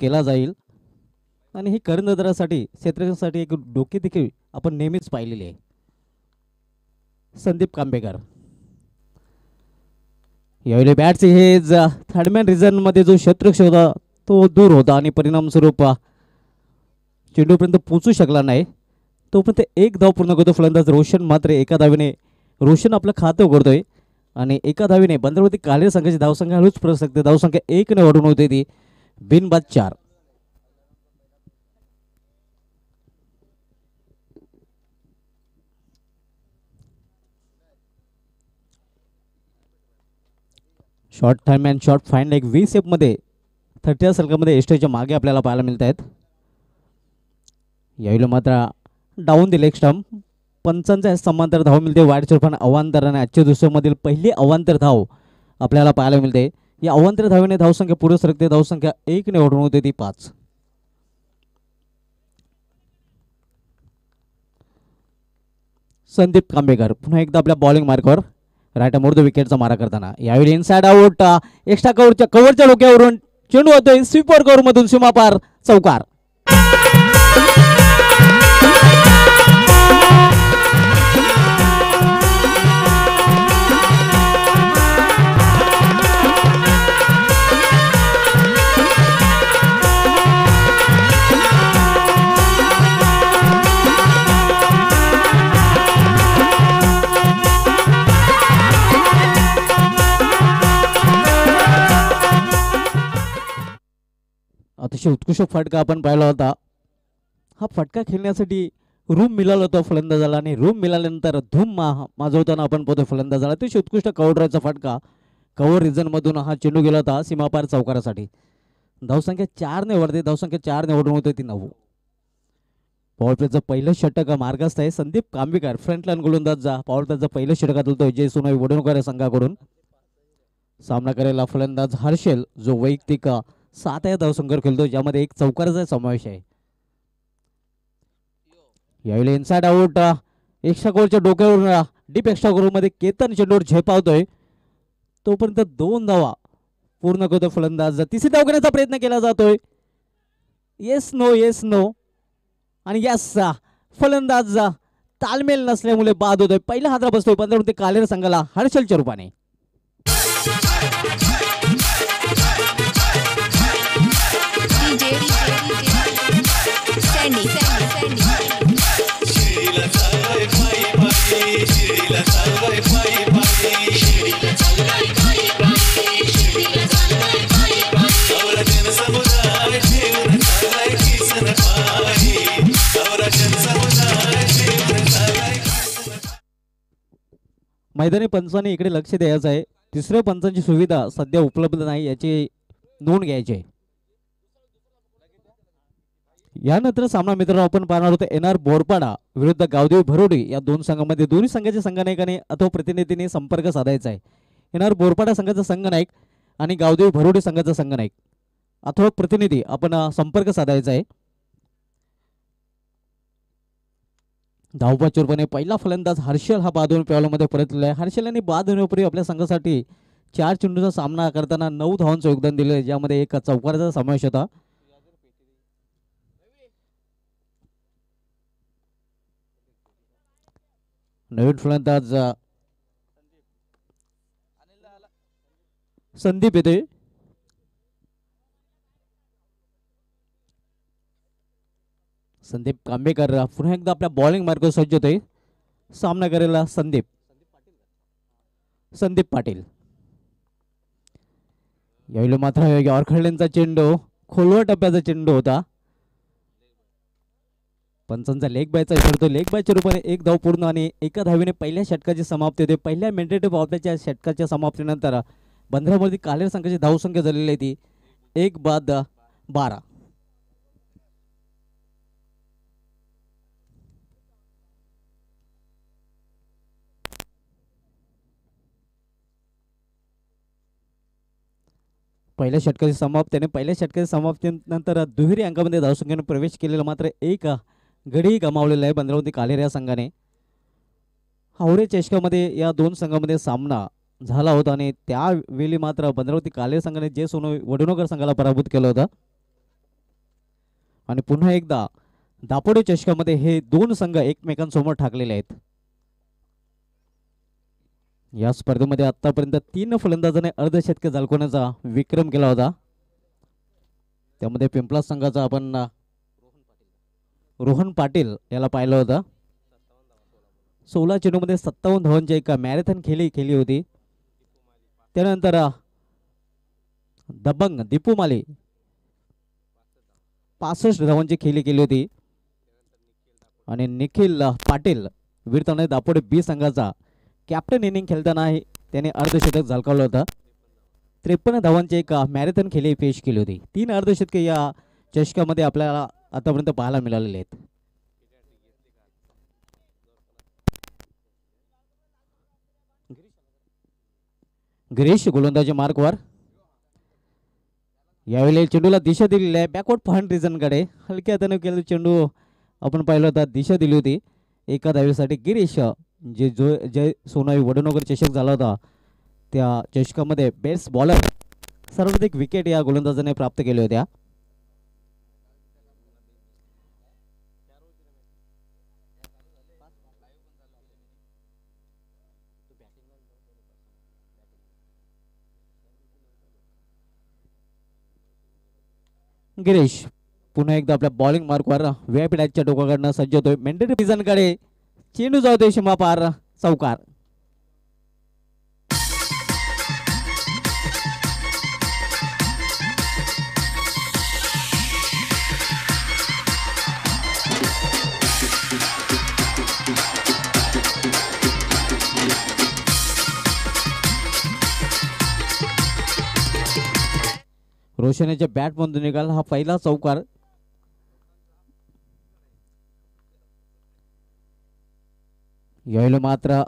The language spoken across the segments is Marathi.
केला जाईल आणि ही कर्णधारासाठी क्षेत्रसाठी एक डोके देखील आपण नेहमीच पाहिलेली आहे संदीप कांबेकर यावेळी बॅट्स हे थर्डमॅन मध्ये जो शत्रुक्ष होता तो दूर होता आणि परिणामस्वरूप चेंडूपर्यंत पोचू शकला नाही तोपर्यंत एक धाव पूर्ण करतो फलंदाज रोशन मात्र एका धावीने रोशन आपलं खातं उघडतोय आणि एका धावीने बंदरवती काळे संघाची धावसंख्या हळूच फरक शकते धावसंख्या एकने वाढून होते ती बाद चार short time and short fine एक वी सेपमध्ये थर्टी सर्कलमध्ये एस्टेच्या मागे आपल्याला पाहायला मिळत आहेत यावेळी मात्र डाऊन दिले एक स्टंप पंचांचा समांतर धाव मिळते वाईट चोरफान अवांतर आणि आजच्या दुसऱ्यामधील पहिली अवांतर धाव आपल्याला पाहायला मिळते या अवंतर धावेने धावसंख्या पुढे सरकते धावसंख्या एकने वाढून होते ती पाच संदीप कांबेकर पुन्हा एकदा आपल्या बॉलिंग मार्कवर रायटा मोर्द विकेटचा मारा करताना यावेळी इनसाइड आउट एक्स्ट्रा कव्हरच्या कव्हरच्या डोक्यावरून चेंडू होतो स्वीपर मधून सीमापार चौकार उत्कृष्ट फटका आपण पाहिला होता हा फटका खेळण्यासाठी रूम मिळाला होता फलंदाजाला आणि रूम मिळाल्यानंतर धूम मा माजवताना आपण पाहतो फलंदाजाला अतिशय उत्कृष्ट कवड्राचा फटका कवर रिझनमधून हा चेंडू गेला होता सीमापार चौकारासाठी धावसंख्या चारने वरते धावसंख्या चारने ओढून होते ती नऊ पॉवरप्लेचं पहिलं षटक मार्गस्थ आहे संदीप कांबीकर फ्रंटलाईन गोलंदाजा पॉवरप्लेचं पहिलं षटकात होतो जय सोनावी वडणकर संघाकडून सामना करायला फलंदाज हर्षेल जो वैयक्तिक सात या धावसंघावर खेळतो ज्यामध्ये एक चौकाराचा समावेश आहे यावेळी इन्साइड आउट एक्स्ट्रा गोलच्या डोक्यावर डीप एक्स्ट्रा गोलमध्ये केतन चेंडूर झेपावतोय तोपर्यंत दोन धावा पूर्ण करतो फलंदाज तिसरी धाव घेण्याचा प्रयत्न केला जातोय येस नो येस नो आणि यास फलंदाज तालमेल नसल्यामुळे बाद होतोय पहिला हादरा बसतोय पंधरा ते कालेर संघाला हर्षलच्या रूपाने मैदानी पंचाने इकडे लक्ष द्यायचं आहे तिसऱ्या पंचांची सुविधा सध्या उपलब्ध नाही याची नोंद घ्यायची आहे यानंतर सामना मित्रांनो आपण पाहणार होतो एन आर बोरपाडा विरुद्ध गावदेव भरोडी या दोन संघामध्ये दोन्ही संघाच्या संघनायकाने अथवा प्रतिनिधीने संपर्क साधायचा आहे एन आर बोरपाडा संघाचा संघनायक आणि गावदेव भरोडी संघाचा संघनायक अथवा प्रतिनिधी आपण संपर्क साधायचा आहे धावपाचूरपणे पहिला फलंदाज हर्षल हा बाद होऊन पेवालामध्ये परतलेला आहे हर्षल यांनी बाद होण्यापूर्वी आपल्या संघासाठी चार चेंडूचा सामना करताना नऊ धावांचं योगदान दिलं ज्यामध्ये एक चौकाराचा समावेश होता नवीन फलंदाज संदीप येते संदीप कांबेकर पुन्हा एकदा आपल्या बॉलिंग मार्ग सज्ज होते सामना करायला संदीप संदीप पाटील यावेळी मात्र ऑरखडलेंचा चेंडू खोलवा टप्प्याचा चेंडू होता पंचांचा लेग बायचा विसर तो लेग बायच्या रूपाने एक धाव पूर्ण आणि एका धावीने पहिल्या षटकाची समाप्ती होते पहिल्या मेंडेटिव्ह पावत्याच्या षटकाच्या समाप्तीनंतर बंधरामध्ये कालेर संघाची धावसंख्या झालेली होती ती एक बाद बारा पहिल्या षटकाची समाप्तीने पहिल्या षटकाच्या समाप्तीनंतर दुहेरी अंकामध्ये धावसंख्येने प्रवेश केलेला मात्र एक गडी गमावलेला आहे बंदरावती कालेर या संघाने हावरे चषकामध्ये या दोन संघामध्ये सामना झाला होता आणि त्यावेळी मात्र बंदरावती कालेर संघाने जे सोनो वडुनगर संघाला पराभूत केलं होतं आणि पुन्हा एकदा दापोडे चषकामध्ये हे दोन संघ एकमेकांसमोर ठाकलेले आहेत या स्पर्धेमध्ये आतापर्यंत तीन फलंदाजाने अर्धशतके झळकवण्याचा विक्रम केला होता त्यामध्ये पिंपला संघाचा आपण रोहन पाटील याला पाहिलं होतं सोळा चेंडूमध्ये सत्तावन्न धावांची एक मॅरेथॉन खेळी केली होती त्यानंतर दबंग दीपू माले पासष्ट धावांची खेळी केली होती आणि निखिल पाटील वीरताने दापोडे बी संघाचा कॅप्टन इनिंग खेळताना त्याने अर्धशतक झळकावलं होतं त्रेपन्न धावांची एक मॅरेथॉन खेळी पेश केली होती तीन अर्धशतके या चषकामध्ये आपल्याला आतापर्यंत पाहायला मिळालेले आहेत गिरीश गोलंदाजी मार्कवर यावेळी चेंडूला दिशा दिलेली आहे बॅकवर्ड फंड कडे हलक्या त्याने केलं चेंडू आपण पाहिलं होता दिशा दिली होती एका दावेसाठी गिरीश जे जो जय सोनावी वडनगर चषक झाला होता त्या चषकामध्ये बेस्ट बॉलर सर्वाधिक विकेट या गोलंदाजाने प्राप्त केल्या होत्या गिरीश पुन्हा एकदा आपल्या बॉलिंग मार्कवर व्यापिडाच्या टोकाकडनं सज्ज होतोय मेंटेन रिझनकडे चेंडू जाऊ दे पार चौकार रोशनाच्या बॅटमधून निघाला हा पहिला चौकार यायला मात्र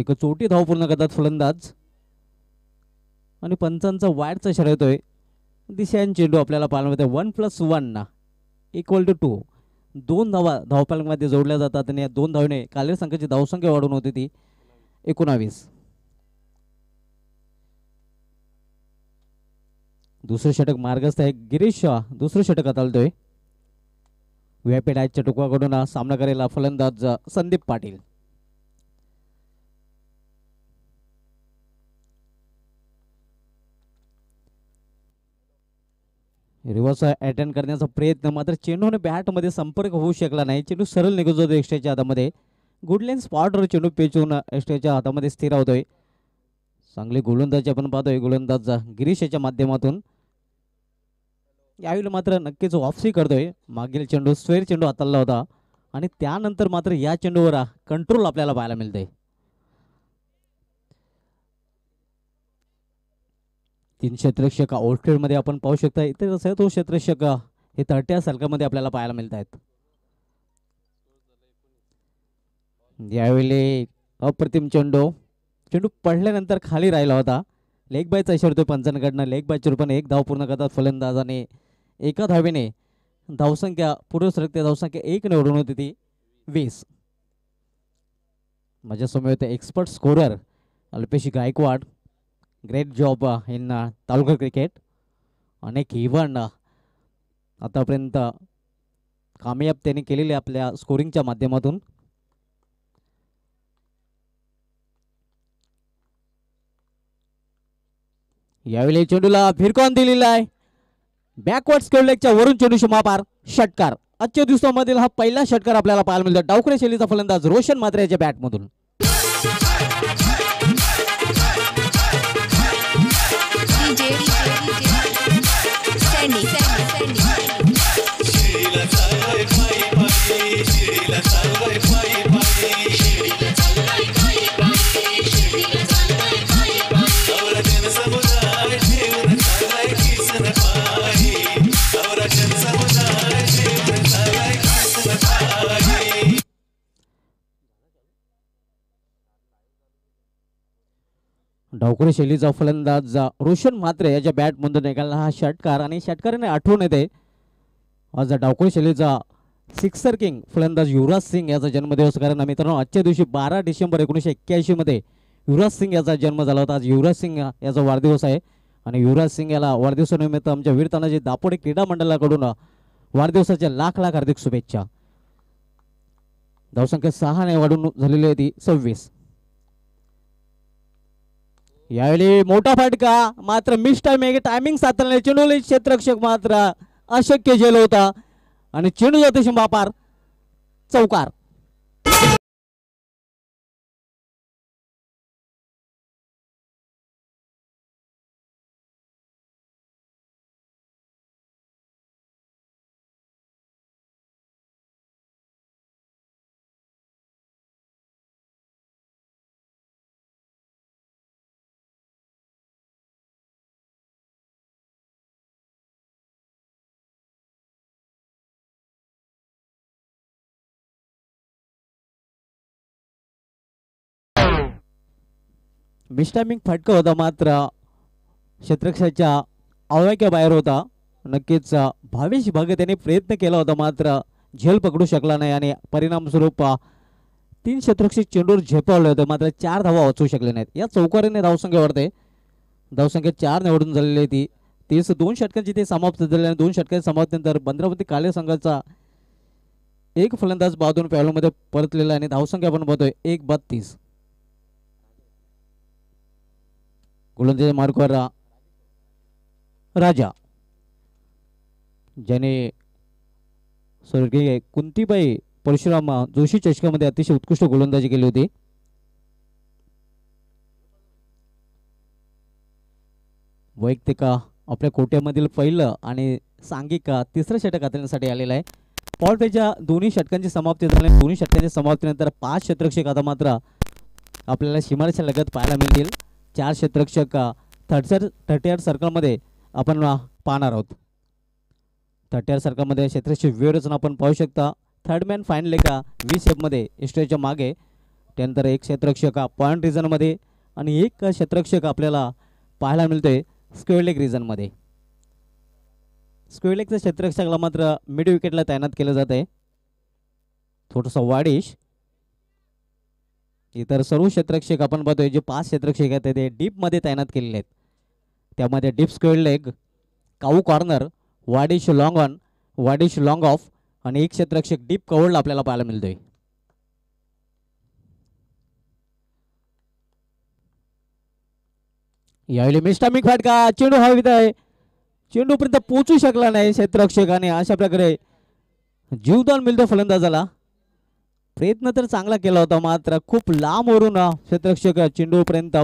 एक चोटी धाव पूर्ण करतात फलंदाज आणि पंचांचा वायरचा शर येतोय दिशान चेंडू आपल्याला पाहायला one plus one equal to two दोन धावा धावपालमध्ये जोडल्या जातात आणि या दोन धावने कालेर संघाची धावसंख्या वाढून होती ती एकोणावीस दुसरं षटक मार्गस्थ आहे गिरीश दुसरं षटक हाताळतोय व्यापी डायच्या टुकवाकडून सामना करायला फलंदाज संदीप पाटील रिवर्स अटेंड करण्याचा प्रयत्न मात्र चेंडूने बॅटमध्ये संपर्क होऊ शकला नाही चेंडू सरळ निघून जातो एक्स्ट्राच्या हातामध्ये गुडलेन स्पॉटवर चेंडू पेचून एक्स्ट्राच्या हातामध्ये स्थिर होतोय चांगली गोलंदाजी आपण पाहतोय गोलंदाज गिरीश याच्या माध्यमातून यावेळी मात्र नक्कीच वापसी करतोय मागील चेंडू स्वेर चेंडू हाताळला होता आणि त्यानंतर मात्र या चेंडूवर कंट्रोल आपल्याला पाहायला मिळते तीन क्षेत्रक्षक मध्ये आपण पाहू शकता इथे कसं तो क्षेत्रक्षक हे तर्ट्या सलकामध्ये आपल्याला पाहायला मिळत आहेत यावेळी अप्रतिम चेंडू चेंडू पडल्यानंतर खाली राहिला होता लेग बायचा इशारा पंचांकडनं लेग बायच्या रूपाने एक धाव पूर्ण करतात फलंदाजाने एका धावेने धावसंख्या पुढे सरकते धावसंख्या एक निवडून होती ती वीस माझ्यासमोर होते एक्सपर्ट स्कोरर अल्पेशी Gaikwad great job in taluka cricket अनेक इव्हन आतापर्यंत कामयाब त्यांनी केलेले आपल्या स्कोरिंगच्या माध्यमातून यावेळी चेंडूला फिरकॉन दिलेला आहे बॅकवर्ड स्केवलेकच्या वरून चेंडूशी महापार षटकार आजच्या दिवसामधील हा पहिला षटकार आपल्याला पाहायला मिळतो डावखरे शैलीचा फलंदाज रोशन मात्र याच्या बॅटमधून शैलीचा फलंदाज रोशन मात्रे याच्या बॅटमधून निघाला हा षटकार आणि षटकाराने आठवण येते आज शैलीचा सिक्सर किंग फलंदाज युवराज सिंग याचा जन्मदिवस कारण मित्रांनो आजच्या दिवशी बारा डिसेंबर एकोणीसशे एक्क्याऐंशीमध्ये युवराज सिंग याचा जन्म झाला होता आज युवराज सिंग याचा वाढदिवस आहे आणि युवराज सिंग याला वाढदिवसानिमित्त आमच्या वीर दापोडे क्रीडा मंडळाकडून वाढदिवसाच्या लाख लाख हार्दिक शुभेच्छा धावसंख्या सहाने वाढून झालेली होती सव्वीस यावेळी मोठा फटका मात्र मिस टाइम टायमिंग साधताना चेंडूली क्षेत्रक्षक मात्र अशक्य झेल होता आणि चेंडू जाते शिंबापार चौकार मिस्टायमिंग फटका होता मात्र क्षेत्रक्षाच्या बाहेर होता नक्कीच भावेश भाग यांनी प्रयत्न केला होता मात्र झेल पकडू शकला नाही आणि परिणामस्वरूप तीन शत्रुक्षी चेंडूर झेपावले होते मात्र चार धावा वाचवू शकले नाहीत या चौकारीने धावसंख्येवरते धावसंख्या चार निवडून झालेली होती तीस दोन षटकांची ते समाप्त झाले आणि दोन षटकांच्या समाप्तीनंतर बंदरावती काले संघाचा एक फलंदाज बादून पॅलोमध्ये परतलेला आणि धावसंख्या आपण बघतोय एक बत्तीस गोलंदाजी मार्गावर राजा ज्याने स्वर्गीय कुंतीबाई परशुराम जोशी चषकामध्ये अतिशय उत्कृष्ट गोलंदाजी केली होती वैयक्तिक आपल्या कोट्यामधील पहिलं आणि सांघिक तिसरं षटक हाताळण्यासाठी आलेलं आहे पॉलपेच्या दोन्ही षटकांची समाप्ती झाली दोन्ही षटकांच्या समाप्तीनंतर पाच शतरक्षक आता मात्र आपल्याला शिमारच्या लगत पाहायला मिळतील चार क्षेत्रक्षक थर्डसर थर्टी सर्कलमध्ये आपण पाहणार आहोत थर्टी सर्कलमध्ये क्षेत्रक्षक वेळ आपण पाहू शकता थर्ड मॅन फायनल लेखा वी शेपमध्ये इस्ट्रेच्या मागे त्यानंतर एक क्षेत्रक्षक पॉईंट रिझनमध्ये आणि एक क्षेत्रक्षक आपल्याला पाहायला मिळते स्क्वेअर रिझनमध्ये स्क्वेअर लेगच्या मात्र मिड विकेटला तैनात केलं जात आहे थोडंसं वाडिश इतर सर्व क्षेत्रक्षक आपण पाहतोय जे पाच क्षेत्रक्षक आहेत ते डीपमध्ये तैनात केलेले आहेत त्यामध्ये deep square leg cow corner वाडिश लॉंग ऑन वाडिश लॉंग ऑफ आणि एक क्षेत्रक्षेक डीप कवळला आपल्याला पाहायला मिळतोय यावेळी मिस्टामिक फाटका चेंडू हवीत आहे चेंडूपर्यंत पोहोचू शकला नाही क्षेत्रक्षकाने अशा प्रकारे जीवदान मिळतो फलंदाजाला प्रयत्न तर चांगला केला होता मात्र खूप लांबवरून क्षेत्रक्षक पर्यंत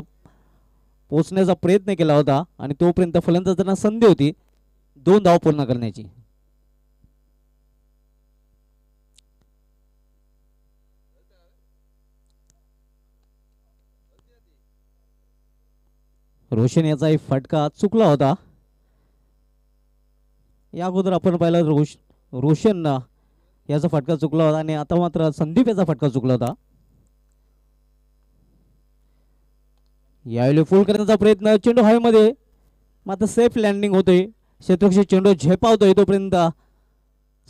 पोचण्याचा प्रयत्न केला होता आणि तोपर्यंत फलंदाजांना संधी होती दोन धाव पूर्ण करण्याची रोशन एक फटका चुकला होता या अगोदर आपण पाहिलं रोश रोशन याचा फटका चुकला होता आणि आता मात्र संदीप याचा फटका चुकला होता यावेळी फुल करण्याचा प्रयत्न चेंडू हवेमध्ये मात्र सेफ लँडिंग होते क्षेत्रक्षी चेंडू झेपावतोय तोपर्यंत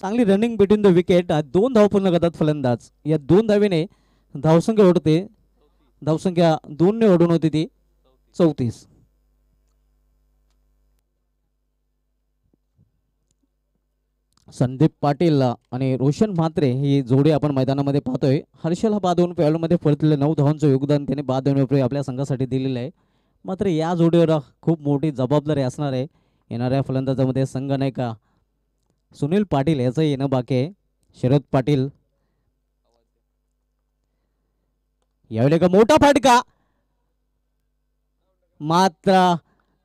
चांगली रनिंग बिटवीन द विकेट दोन धाव पूर्ण करतात फलंदाज या दोन धावेने धावसंख्या ओढते धावसंख्या दोनने ओढून होती ती चौतीस संदीप पाटील आणि रोशन म्हात्रे ही जोडी आपण मैदानामध्ये पाहतोय हर्षल हा बादून फेल्डमध्ये पेडमध्ये नऊ धावांचं योगदान त्याने बाद होऊन आपल्या संघासाठी दिलेलं आहे मात्र या जोडीवर खूप मोठी जबाबदारी असणार आहे येणाऱ्या फलंदाजामध्ये संघ नाही का सुनील पाटील याचं येणं बाकी आहे शरद पाटील यावेळी का मोठा फाटका मात्र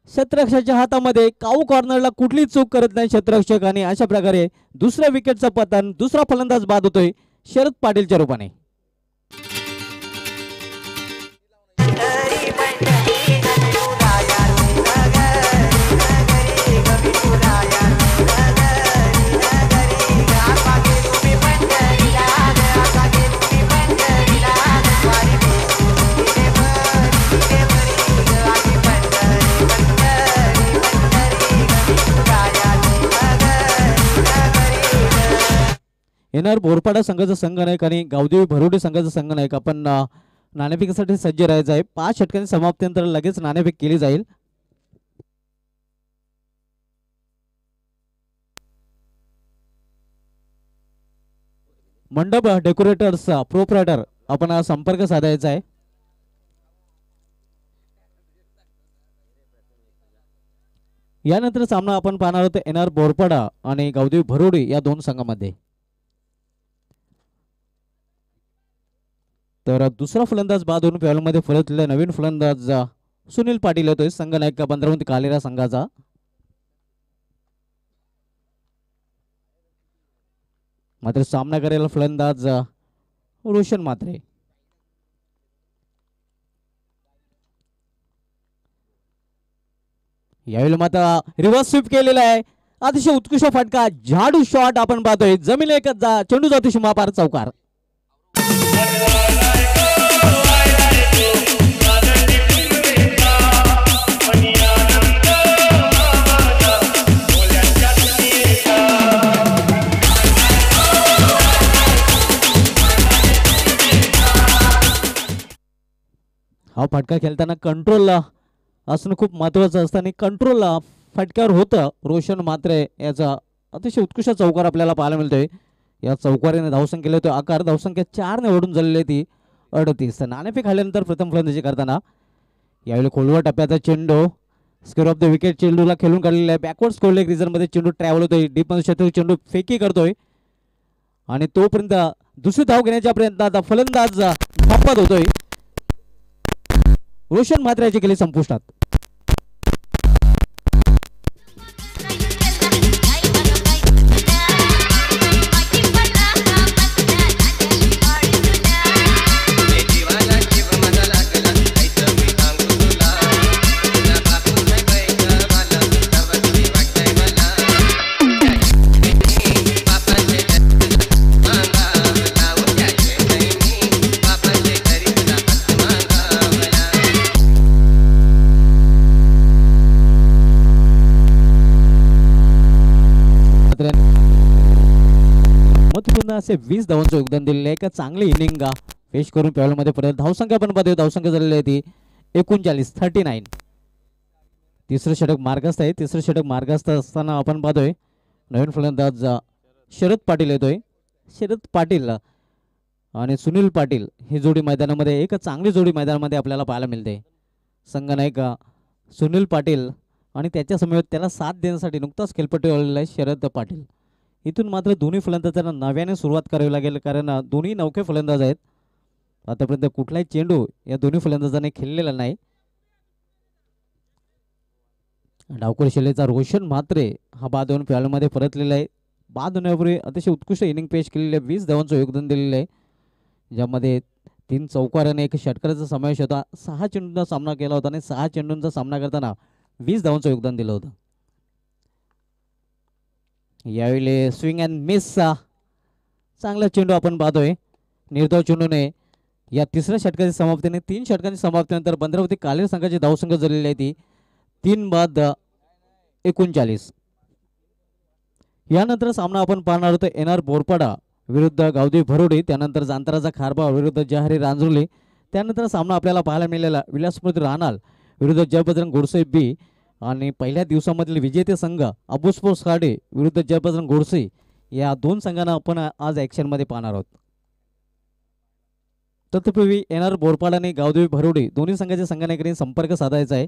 क्षेत्ररक्षकाच्या हातामध्ये काऊ कॉर्नरला कुठली चूक करत नाही क्षेत्ररक्षक आणि अशा प्रकारे दुसऱ्या विकेटचा पतन दुसरा फलंदाज बाद होतोय शरद पाटीलच्या रूपाने येणार बोरपाडा संघाचा संघ का आणि गावदेवी भरुडी संघाचा संघ का आपण नाणेफेकीसाठी सज्ज राहायचं आहे पाच षटकांनी समाप्तीनंतर लगेच नाणेफेक केली जाईल मंडप डेकोरेटर्स प्रोपरायटर आपण संपर्क साधायचा आहे यानंतर सामना आपण पाहणार होतो एन आर बोरपाडा आणि गावदेवी भरोडी या दोन संघामध्ये तर दुसरा फलंदाज बाद होऊन पॅव्हलमध्ये फलतलेला नवीन फलंदाज सुनील पाटील येतोय संघनायक पंधराहून कालेरा संघाचा मात्र सामना करायला फलंदाज रोशन मात्रे यावेळी मात्र रिव्हर्स स्वीप केलेला आहे अतिशय उत्कृष्ट फटका झाडू शॉट आपण पाहतोय जमीन एकच जा चेंडू जातो शिमापार चौकार हा फटका खेळताना कंट्रोलला असणं खूप महत्त्वाचं असतं आणि कंट्रोलला फटक्यावर होतं रोशन मात्रे याचा अतिशय उत्कृष्ट चौकार आपल्याला पाहायला मिळतोय या चौकारीने धावसंख्येला होतो आकार धावसंख्या चारने ओढून झालेली ती अडतीस तर नाणेफेक आल्यानंतर प्रथम फलंदाजी करताना यावेळी खोलवा टप्प्याचा चेंडू स्केअर ऑफ द विकेट चेंडूला खेळून काढलेला आहे बॅकवर्ड स्कोर रिझनमध्ये चेंडू ट्रॅव्हल होतोय डीप क्षेत्र चेंडू फेकी करतोय आणि तोपर्यंत दुसरी धाव घेण्याच्या आता फलंदाज धप्पत होतोय रोशन म्हात्र्याची केले संपुष्टात असे वीस धावांचं योगदान दिलेलं आहे एक चांगली इनिंगा पेश करून प्यावलमध्ये परत धावसंख्या पण पाहते धावसंख्या झालेली आहे ती एकोणचाळीस थर्टी नाईन तिसरं षटक मार्गस्थ आहे तिसरं षटक मार्गस्थ असताना आपण पाहतोय नवीन फलंदाज शरद पाटील येतोय शरद पाटील आणि सुनील पाटील ही जोडी मैदानामध्ये एक चांगली जोडी मैदानामध्ये आपल्याला पाहायला मिळते संगनायक सुनील पाटील आणि त्याच्यासमोर त्याला साथ देण्यासाठी नुकताच खेळपट्टी आहे शरद पाटील इथून मात्र दोन्ही फलंदाजांना नव्याने सुरुवात करावी लागेल कारण दोन्ही नौके फलंदाज आहेत आतापर्यंत कुठलाही चेंडू या दोन्ही फलंदाजाने खेळलेला नाही डावकर शैलीचा रोशन मात्रे हा बाद होऊन फॅलमध्ये परतलेला आहे बाद होण्यापूर्वी अतिशय उत्कृष्ट इनिंग पेश केलेली वीस धावांचं योगदान दिलेलं आहे ज्यामध्ये तीन चौकार एक षटकाराचा समावेश होता सहा चेंडूंचा सामना केला होता आणि सहा चेंडूंचा सामना करताना वीस धावांचं योगदान दिलं होतं यावेळी स्विंग अँड मिसचा चांगला चेंडू आपण पाहतोय निर्धाव चेंडूने या तिसऱ्या षटकाच्या समाप्तीने तीन षटकांच्या समाप्तीनंतर बंदरावती कालेर संघाची धावसंघ झालेली आहे ती तीन बाद एकोणचाळीस यानंतर सामना आपण पाहणार होतो एन आर बोरपाडा विरुद्ध गावदी भरोडे त्यानंतर जांतराचा खारबा विरुद्ध जहारी रांजुले त्यानंतर सामना आपल्याला पाहायला मिळालेला विलासमृती राहणार विरुद्ध जयभद्रन गोडसे बी आणि पहिल्या दिवसामधील विजेते संघ अबुस्पोर्स खाडे विरुद्ध जयप्रसन गोडसे या दोन संघांना आपण आज ॲक्शनमध्ये पाहणार आहोत तत्पूर्वी एन आर आणि गावदेवी भरोडे दोन्ही संघाच्या संघानेकडे संपर्क साधायचा आहे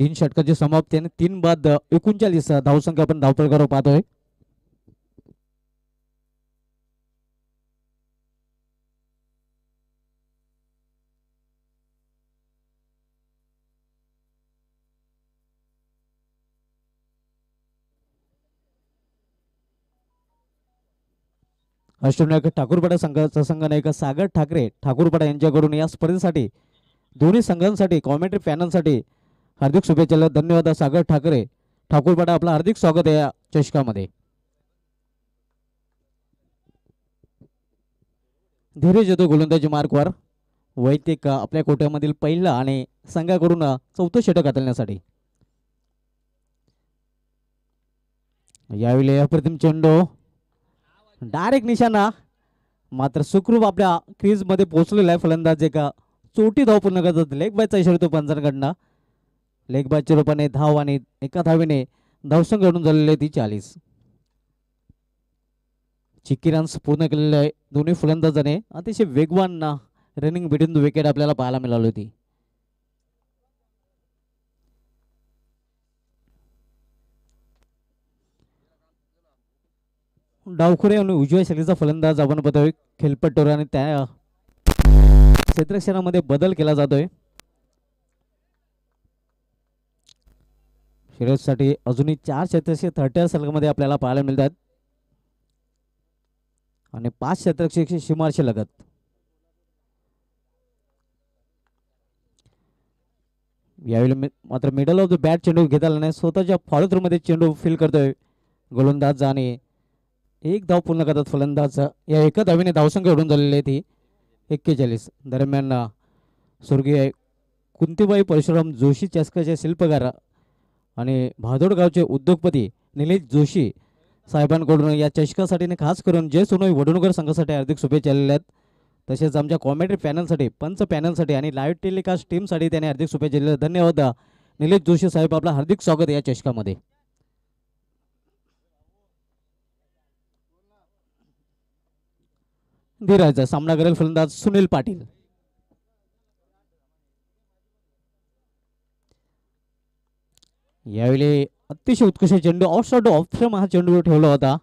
तीन षटकाची समाप्ती आणि तीन बाद एकोणचाळीस धावसंख्या आपण धावतळकर पाहतोय अष्टविनायक ठाकूरपाडा संघाचा नायक सागर ठाकरे ठाकूरपाडा यांच्याकडून या स्पर्धेसाठी दोन्ही संघांसाठी कॉमेंट्री पॅनलसाठी हार्दिक शुभेच्छा धन्यवाद सागर ठाकरे ठाकूरपाडा आपलं हार्दिक स्वागत आहे या चषकामध्ये धीरज यादव गोलंदाजी मार्कवर वैयक्तिक आपल्या कोट्यामधील पहिला आणि संघाकडून चौथं षटक हातलण्यासाठी यावेळी अप्रतिम चेंडू डायरेक्ट निशाणा मात्र सुखरूप आपल्या क्रीजमध्ये पोहोचलेला आहे फलंदाज एका चोटी धावपूर्ण करतात लेग बायचा इशारा तो पंचांकडनं बॅचच्या रूपाने धाव आणि एका धावीने धावसंघ घडून झालेली ती चाळीस चिक्की रन्स पूर्ण केलेले दोन्ही फलंदाजाने अतिशय वेगवान रनिंग भेटून द विकेट आपल्याला पाहायला मिळाली होती डावखुरे आणि उजव्या शैलीचा फलंदाज आपण बघतोय खेलपट्टोर आणि त्या क्षेत्रक्षणामध्ये बदल केला जातोय साठी अजूनही चार क्षेत्रक्षी थर्टी सलगमध्ये आपल्याला पाहायला मिळतात आणि पाच क्षेत्रक्षी शिमारशी लगत यावेळी मात्र मिडल ऑफ द बॅट चेंडू घेता आला नाही स्वतःच्या फॉलो थ्रूमध्ये चेंडू फील करतोय गोलंदाज आणि एक धाव पूर्ण करतात फलंदाज या एका धावीने धावसंख्या उडून झालेली आहे ती एक्केचाळीस दरम्यान स्वर्गीय कुंतीबाई परशुराम जोशी चस्काचे शिल्पकार आणि गावचे उद्योगपती निलेश जोशी साहेबांकडून या चषकासाठी खास करून जे सुनोई वडणूकर संघासाठी हार्दिक शुभेच्छा आलेल्या आहेत तसेच आमच्या कॉमेंट्री पॅनलसाठी पंच पॅनलसाठी आणि लाईव्ह टेलिकास्ट टीमसाठी त्यांनी हार्दिक शुभेच्छा दिल्या धन्यवाद निलेश जोशी साहेब आपला हार्दिक स्वागत या चषकामध्ये सामना करेल फलंदाज सुनील पाटील यावेळी अतिशय उत्कृष्ट चेंडू ऑफ ऑप्शन हा चेंडू ठेवला होता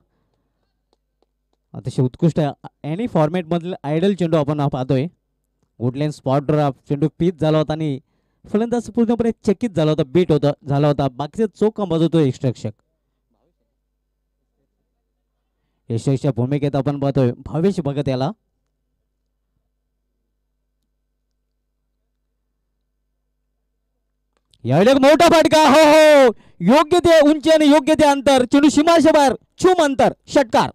अतिशय उत्कृष्ट एनी मधील आयडल चेंडू आपण पाहतोय वुडलँड स्पॉट चेंडू पीच झाला होता आणि फलंदाज पूर्णपणे चकित झाला होता बीट होता झाला होता बाकीचा चोख कामबाज होतो यशस्वीच्या भूमिकेत आपण पाहतोय भावेश बघत याला यावेळी एक मोठा फाटका हो हो योग्य ते उंची आणि योग्य ते अंतर चेंडू सीमाशे बाहेर छुम अंतर षटकार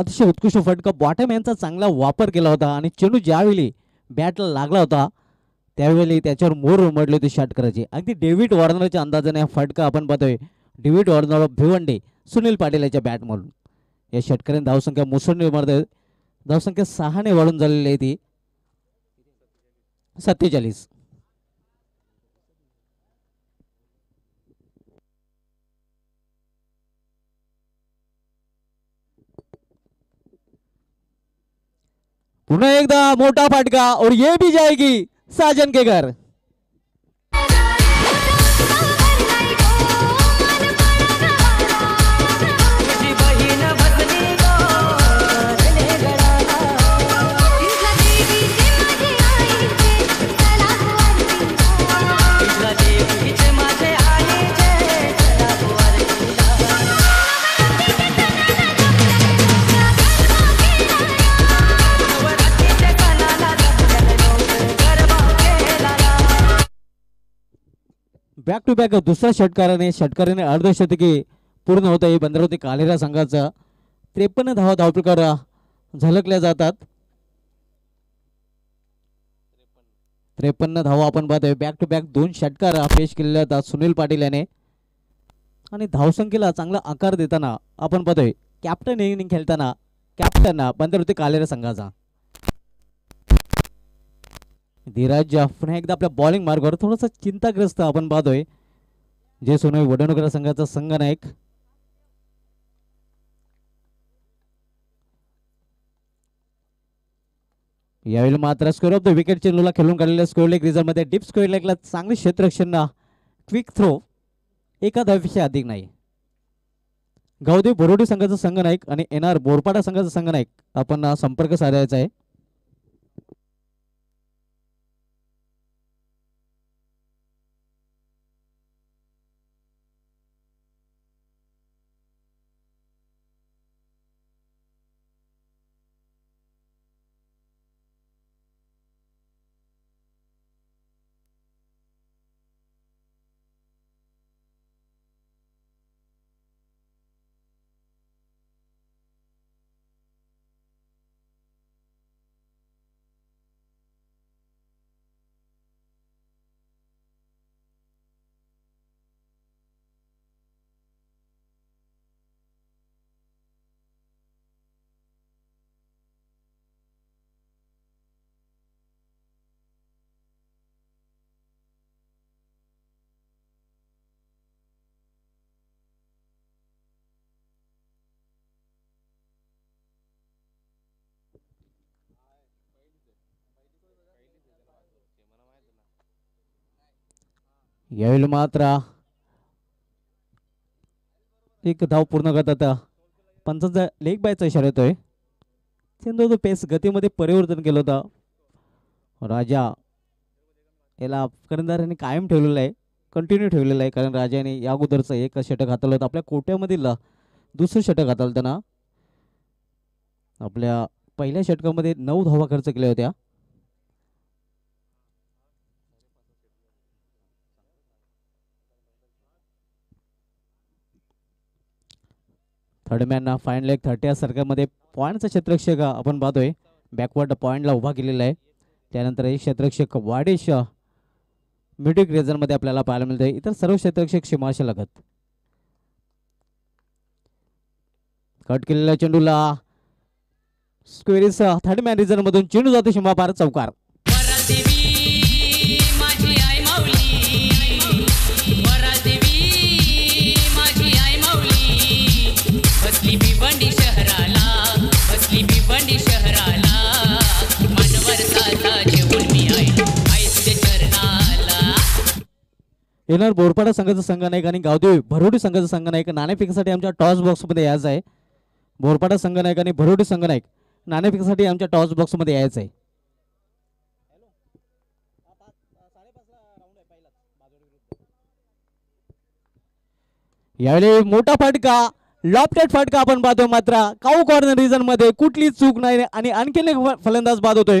अतिशय उत्कृष्ट फटका बॉटम यांचा चांगला वापर केला होता आणि चेंडू ज्यावेळी बॅटला लागला होता त्यावेळी त्याच्यावर मोर उमटले होते षटकाराचे अगदी डेव्हिड वॉर्नरच्या अंदाजाने हा फटका आपण पाहतोय डेव्हिड वॉर्नर भिवंडे सुनील पाटील याच्या बॅटमधून या षटकऱ्यांनी धावसंख्या मुसळणी उमरत धावसंख्या सहाने वाढून झालेली आहे ती सत्तेचाळीस पुन्हा एकदा मोटा फाटका और ये भी जाएगी साजन के घर बॅक टू बॅक दुसऱ्या षटकाराने षटकाराने अर्धशतके पूर्ण होत आहे बंदरावती कालेरा संघाचा त्रेपन्न धावा धावप्रकार झलकल्या जातात त्रेपन्न धावा आपण पाहतोय बॅक टू बॅक दोन षटकार पेश केलेले जातात सुनील पाटील याने आणि धावसंख्येला चांगला आकार देताना आपण पाहतोय कॅप्टन इनिंग खेळताना कॅप्टन बंदरवती कालेरा संघाचा धीराज जाफने एकदा आपल्या बॉलिंग मार्गावर थोडंसं चिंताग्रस्त आपण पाहतोय जे सोनोई वडनगर संघाचा संघनायक यावेळी मात्र स्कोर ऑफ द विकेट चेंडूला खेळून काढलेल्या स्क्वेअर लेग मध्ये डीप स्कोर लेगला चांगली क्षेत्ररक्षण क्विक थ्रो एका दहापेक्षा अधिक नाही गावदेव बोरोडी संघाचा संघनायक आणि एन आर बोरपाडा संघाचा संघनायक आपण संपर्क साधायचा आहे यावेळी मात्र एक धाव पूर्ण करतात पंचांचा लेग बायचा इशारा येतोय चेंदू तो पेस गतीमध्ये परिवर्तन केलं होतं राजा याला कर्णधाराने कायम ठेवलेलं आहे कंटिन्यू ठेवलेलं आहे कारण राजाने या अगोदरचं एक षटक हाताळलं होतं आपल्या कोट्यामधील दुसरं षटक हाताळलं त्यांना आपल्या पहिल्या षटकामध्ये नऊ धावा खर्च केल्या होत्या खडम्यांना फायनल एक थर्टी या सरकारमध्ये पॉईंटचा क्षेत्रक्षक आपण पाहतोय बॅकवर्ड पॉईंटला उभा केलेला आहे त्यानंतर हे क्षेत्रक्षक वाडेश मिडिक रेझनमध्ये आपल्याला पाहायला मिळते इतर सर्व क्षेत्रक्षक शिमाशा लागत कट केलेल्या चेंडूला स्क्वेरीस थर्ड मॅन रिझनमधून चेंडू जातो पार चौकार येणार बोरपाडा संघाचा संघनायक आणि गावदेव भरोडी संघाचा संघनायक नाणेफेकीसाठी आमच्या टॉस बॉक्समध्ये यायचं आहे बोरपाडा संघनायक आणि भरोडी संघनायक नाणेफेकीसाठी आमच्या टॉस बॉक्समध्ये यायचं आहे यावेळी मोठा फटका लॉपटेट फटका आपण पाहतोय मात्र काऊ कॉर्नर रिझन मध्ये कुठली चूक नाही आणि आणखीन एक फलंदाज बाद होतोय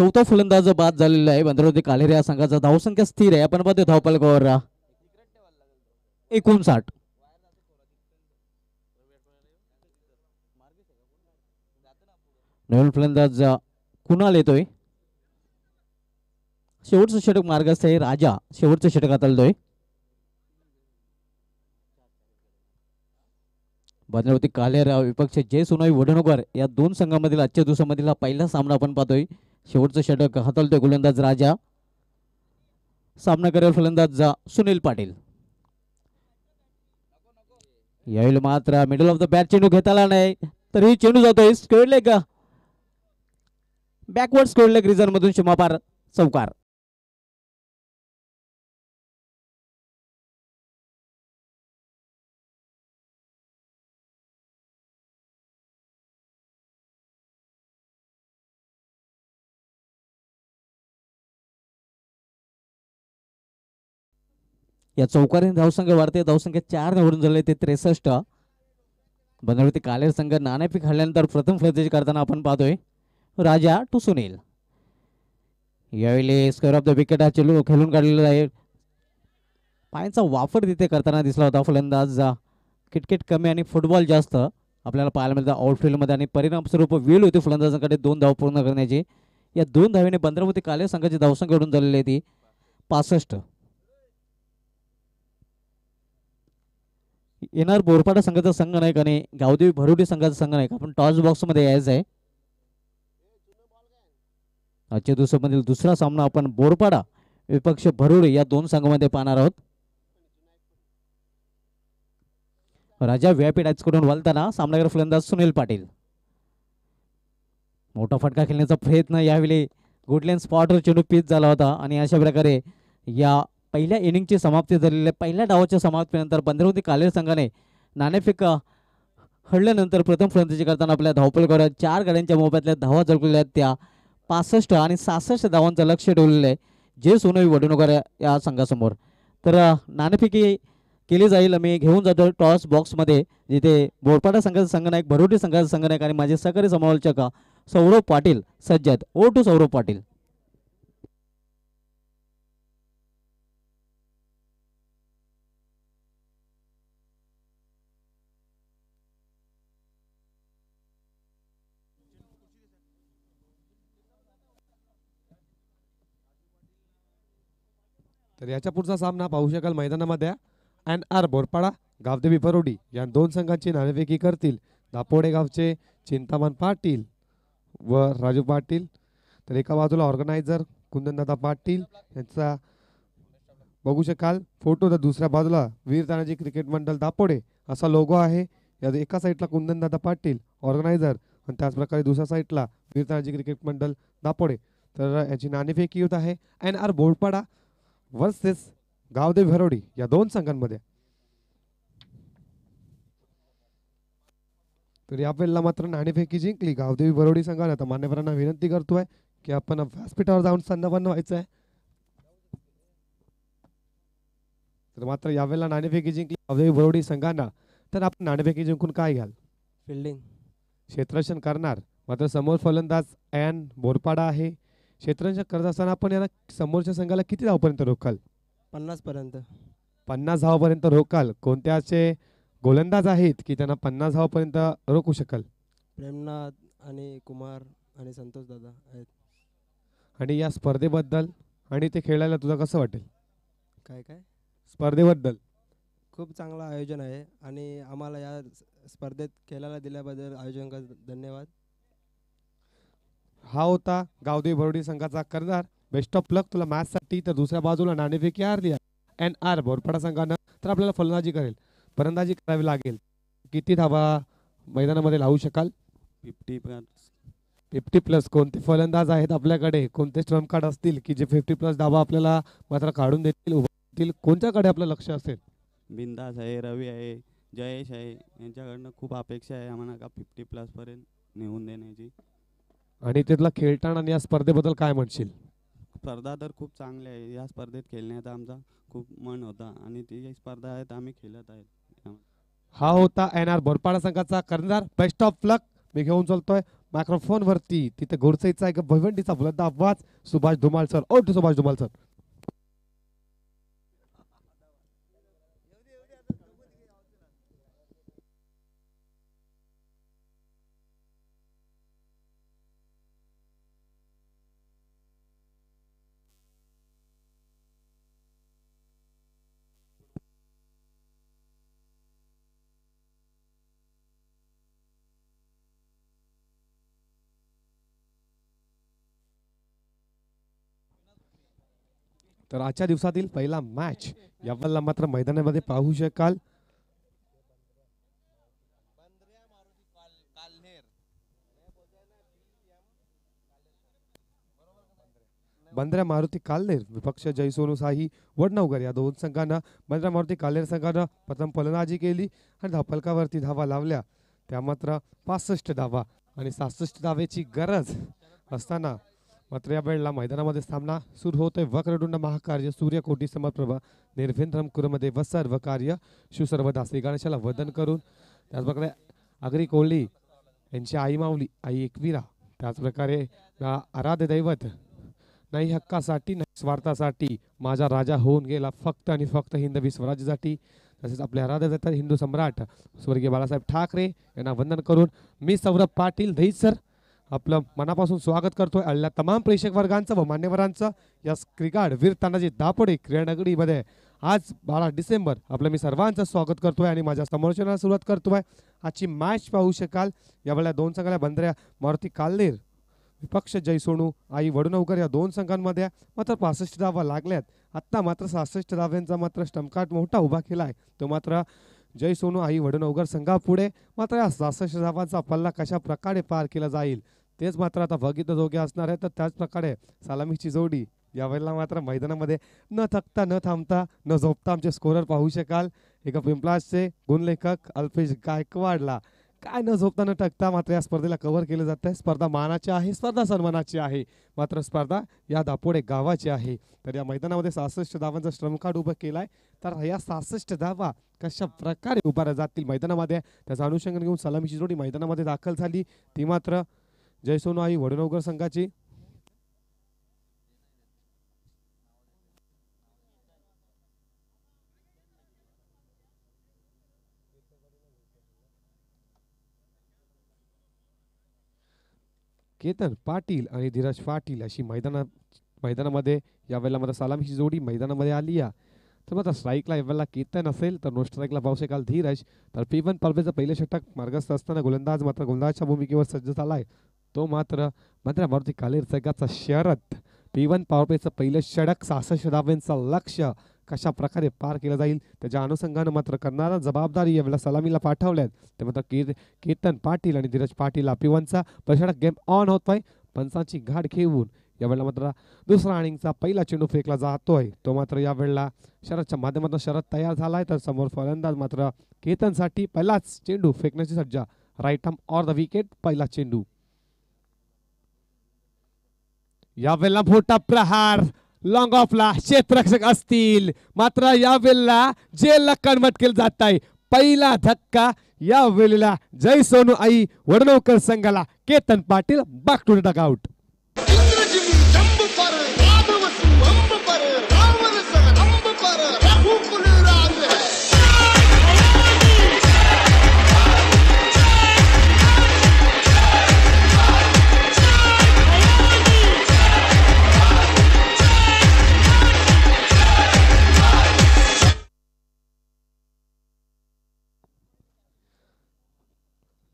चौथा फलंदाज बाद झालेला आहे बंदरवती कालेरे या संघाचा धावसंख्या स्थिर आहे आपण धावपाल धावपालकावर एकोणसाठ नवीन फलंदाज कुणाल येतोय शेवटचं षटक मार्गस्थ आहे राजा शेवटचं षटकात येतोय बंदरवती कालेराव विपक्ष जय सुनाई वडणुकर या दोन संघामधील आजच्या दिवसामधील हा पहिला सामना आपण पाहतोय शेवटचं षटक हातळतोय गोलंदाज राजा सामना करेल फलंदाज सुनील पाटील येईल मात्र मिडल ऑफ द बॅट चेंडू घेताला नाही तर चेंडू जातोय खेळले का बॅकवर्ड खेळले ग्रीजन मधून क्षमापार चौकार या चौकारीने धावसंख्या वाढते धावसंख्या चार निवडून झाले ते त्रेसष्ट बनावती कालेर संघ नाणेपीक हल्ल्यानंतर प्रथम फलंदाजी करताना आपण पाहतोय राजा टू सुनील यावेळी स्क्वेअर ऑफ द विकेट हा चेलू खेळून काढलेला आहे पायांचा वापर तिथे करताना दिसला होता फलंदाज किटकिट कमी आणि फुटबॉल जास्त आपल्याला पाहायला मिळतं आउटफिल्डमध्ये आणि परिणामस्वरूप वेळ होती फलंदाजांकडे दोन धाव पूर्ण करण्याची या दोन धावीने पंधरावती कालेर संघाची धावसंख्या उडून झालेली होती ती पासष्ट येणार बोरपाडा संघाचा संघ नाही का नाही गावदेवी भरुडी संघाचा संघ नाही का आपण टॉस बॉक्समध्ये यायचं आहे आजच्या दिवसामधील दुसरा सामना आपण बोरपाडा विपक्ष भरुडे या दोन संघामध्ये पाहणार आहोत राजा व्यापीठ आजकडून वलताना सामनागर फलंदाज सुनील पाटील मोठा फटका खेळण्याचा प्रयत्न यावेळी गुडलेन स्पॉटवर चेंडू पीच झाला होता आणि अशा प्रकारे या पहिल्या इनिंगची समाप्ती झालेली आहे पहिल्या डावाच्या समाप्तीनंतर पंधरावती कालेर संघाने नाणेफेक हळल्यानंतर प्रथम फलंदाजी करताना आपल्या धावपळीवर चार गाड्यांच्या मोबाईतल्या धावा झळकलेल्या आहेत त्या पासष्ट आणि सहासष्ट धावांचं लक्ष ठेवलेलं आहे जे सोनवी वडूनगर या संघासमोर तर नाणेफेकी केली जाईल मी घेऊन जातो टॉस बॉक्समध्ये जिथे बोरपाटा संघाचा संघनायक भरोटी संघाचा संघनायक आणि माझे सहकारी समालोचक सौरभ पाटील सज्ज आहेत ओ टू सौरभ पाटील तर याच्या पुढचा सामना पाहू शकाल मैदानामध्ये अँड आर बोरपाडा गावदेवी बरोडी या दोन संघांची नाणेफेकी करतील दापोडे गावचे चिंतामण पाटील व राजू पाटील तर एका बाजूला ऑर्गनायझर कुंदनदादा पाटील यांचा बघू शकाल फोटो तर दुसऱ्या बाजूला वीर तानाजी क्रिकेट मंडळ दापोडे असा लोगो आहे या एका साईडला कुंदनदादा पाटील ऑर्गनायझर आणि त्याचप्रकारे दुसऱ्या साईडला वीर तानाजी क्रिकेट मंडळ दापोडे तर याची नाणेफेकी होत आहे N R Borpada versus Gavdevi Bharodi या दोन संघांमध्ये तर या मात्र नाणेफेकी जिंकली गावदेवी बरोडी संघाने आता मान्यवरांना विनंती करतोय की आपण व्यासपीठावर जाऊन सन्नपन्न बनवायचं आहे तर मात्र यावेळेला नाणेफेकी जिंकली गावदेवी बरोडी संघांना तर आपण नाणेफेकी जिंकून काय घ्याल फिल्डिंग क्षेत्रशन करणार मात्र समोर फलंदाज एन बोरपाडा आहे क्षेत्रांच्या करत असताना आपण यांना समोरच्या संघाला किती धावपर्यंत रोखाल पन्नासपर्यंत पन्नास धावापर्यंत रोखाल कोणते असे गोलंदाज आहेत की त्यांना पन्नास धावापर्यंत रोखू शकाल प्रेमनाथ आणि कुमार आणि संतोष दादा आहेत आणि या स्पर्धेबद्दल आणि ते खेळायला तुला कसं वाटेल काय काय स्पर्धेबद्दल खूप चांगलं आयोजन आहे आणि आम्हाला या स्पर्धेत खेळायला दिल्याबद्दल आयोजकांचा धन्यवाद हा होता गावदेव बरोडी संघाचा कर्णधार बेस्ट ऑफ लक तुला साठी तर दुसऱ्या बाजूला नाणेफेकी आर दिया एन आर बोरपाडा संघानं तर आपल्याला फलंदाजी करेल फलंदाजी करावी लागेल किती धावा मैदानामध्ये लावू शकाल फिफ्टी प्लस फिफ्टी प्लस कोणते फलंदाज आहेत आपल्याकडे कोणते स्ट्रम कार्ड असतील की जे फिफ्टी प्लस धावा आपल्याला मात्र काढून देतील उभारतील कोणत्याकडे आपलं लक्ष असेल बिंदास आहे रवी आहे जयेश आहे यांच्याकडनं खूप अपेक्षा आहे आम्हाला का फिफ्टी पर्यंत नेऊन देण्याची आणि तिथला खेळताना आणि या स्पर्धेबद्दल काय म्हणशील स्पर्धा तर खूप चांगली आहे या स्पर्धेत खेळण्याचा आमचा खूप मन होता आणि ती स्पर्धा आहेत आम्ही खेळत आहे हा होता एन आर बोरपाडा संघाचा कर्णधार बेस्ट ऑफ लक मी घेऊन चालतोय वरती तिथे गोडसेचा एक भवंडीचा बुलंद आवाज Subhash Dhumal sir to Subhash Dhumal sir तर आजच्या दिवसातील पहिला मॅच यावला मात्र मैदानामध्ये पाहू शकाल बंद्रा मारुती कालनेर विपक्ष जयसोनू साही वडनवगर या दोन संघांना बंद्रा मारुती कालनेर संघानं प्रथम फलनाजी केली आणि धापलकावरती धावा लावल्या त्या मात्र पासष्ट धावा आणि सासष्ट धावेची गरज असताना मात्र या वेळेला मैदानामध्ये सामना सुरू होतोय वक्रडुंड महाकार्य सूर्यकोटी समप्रभ निर्भिंद्रम कुरमध्ये व सर्व कार्य सुसर्वदासी गणेशाला वदन करून त्याचप्रकारे आगरी कोळी यांची आई माऊली आई एकवीरा त्याचप्रकारे आराध्य दैवत नाही हक्कासाठी नाही स्वार्थासाठी माझा राजा होऊन गेला फक्त आणि फक्त हिंदवी स्वराज्यासाठी तसेच आपले आराध्य दैवत हिंदू सम्राट स्वर्गीय बाळासाहेब ठाकरे यांना वंदन करून मी सौरभ पाटील सर आपलं मनापासून स्वागत करतोय आलेल्या तमाम प्रेक्षक वर्गांचं व मान्यवरांचं या क्रिकाड वीर तानाजी दापोडे क्रीडानगरीमध्ये आज बारा डिसेंबर आपलं मी सर्वांचं स्वागत करतोय आणि माझ्या समोरचनाला सुरुवात करतोय आजची मॅच पाहू शकाल यावेळेला दोन संघाला बंदऱ्या मारुती काल्लेर विपक्ष सोनू आई वडूनवकर या दोन संघांमध्ये मात्र पासष्ट धावा लागल्यात आत्ता मात्र सहासष्ट धाव्यांचा मात्र स्टमकाट मोठा उभा केला आहे तो मात्र जय सोनू आई वडूनवकर संघापुढे मात्र या सहासष्ट धावांचा पल्ला कशा प्रकारे पार केला जाईल तेच मात्र आता भगित दोघे असणार आहे तर त्याचप्रकारे सलामीची जोडी यावेळेला मात्र मैदानामध्ये न थकता न थांबता न झोपता आमचे स्कोरर पाहू शकाल एका पिंपलासचे गुणलेखक अल्पेश गायकवाडला काय न झोपता न टकता मात्र या स्पर्धेला कव्हर केलं जात आहे स्पर्धा मानाची आहे स्पर्धा सन्मानाची आहे मात्र स्पर्धा या दापोडे गावाची आहे तर या मैदानामध्ये सहासष्ट धावांचा श्रमकार्ड उभं केला आहे तर या सहासष्ट धावा कशा प्रकारे उभारल्या जातील मैदानामध्ये त्याचा अनुषंगाने घेऊन सलामीची जोडी मैदानामध्ये दाखल झाली ती मात्र जय सोनू आई वडनवकर संघाची केतन पाटील आणि धीरज पाटील अशी मैदाना मैदानामध्ये यावेळेला मात्र सलामीची जोडी मैदानामध्ये आली या तर मात्र स्ट्राईकला यावेळेला केतन असेल तर नो स्ट्राईकला पाहू शकाल धीरज तर पी वन पहिले षटक मार्गस्थ असताना गोलंदाज मात्र गोलंदाजच्या भूमिकेवर सज्ज झाला आहे तो मात्र मात्र मारुती कालेर सगाचा शरद पी वन पावरपेचं पहिलं षडक सहासष्ट धावेंचा लक्ष कशा प्रकारे पार केलं जाईल त्याच्या अनुषंगानं मात्र करणारा जबाबदारी यावेळेला सलामीला पाठवल्यात ते मात्र के कीर्तन पाटील आणि धीरज पाटील पिवनचा षडक गेम ऑन होतोय पंचांची घाट घेऊन यावेळेला मात्र दुसरा इनिंगचा पहिला चेंडू फेकला जातोय तो मात्र यावेळेला शरदच्या माध्यमातून शरद तयार झाला आहे तर समोर फलंदाज मात्र केतनसाठी पहिलाच चेंडू फेकण्याची सज्जा right arm over the wicket पहिला चेंडू यावेळेला मोठा प्रहार लॉंग ऑफला क्षेत्ररक्षक असतील मात्र यावेळेला जेलला कणमटकेल जात आहे पहिला धक्का या वेळेला जय सोनू आई वडनवकर संघाला केतन पाटील बागटून डगआउट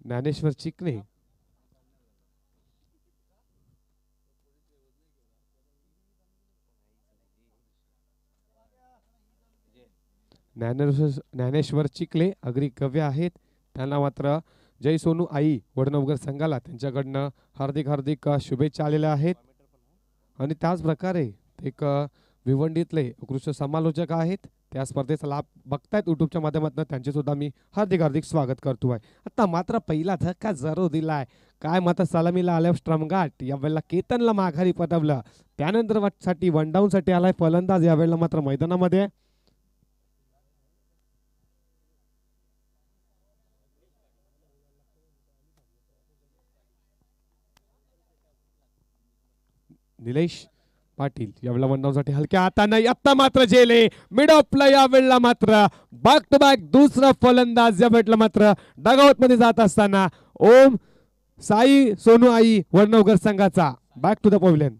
ज्ञानेश्वर चिकणे ज्ञानेश्वर ज्ञानेश्वर चिकले अग्री कव्य आहेत त्यांना मात्र जय सोनू आई वडनवगर संघाला त्यांच्याकडनं हार्दिक हार्दिक शुभेच्छा आलेल्या आहेत आणि त्याच प्रकारे एक विवंडीतले कृष्ण समालोचक आहेत या स्पर्धेचा लाभ बघतायत युट्यूबच्या माध्यमातून त्यांचे सुद्धा मी हार्दिक हार्दिक स्वागत करतो आहे आता मात्र पहिला धक्का जरूर दिला काय मात्र सलामीला आल्या स्ट्रमघाट यावेळेला केतनला माघारी पटवलं त्यानंतर साठी वन साठी आलाय फलंदाज यावेळेला मात्र मैदानामध्ये निलेश पाटील यावेळेला वन साठी हलक्या आता नाही आत्ता मात्र झेले मिड ऑफला यावेळेला मात्र बॅक टू बॅक दुसरा फलंदाज या भेटला मात्र डगावत मध्ये जात असताना ओम साई सोनू आई वर्णवगर संघाचा बॅक टू द पॉविलन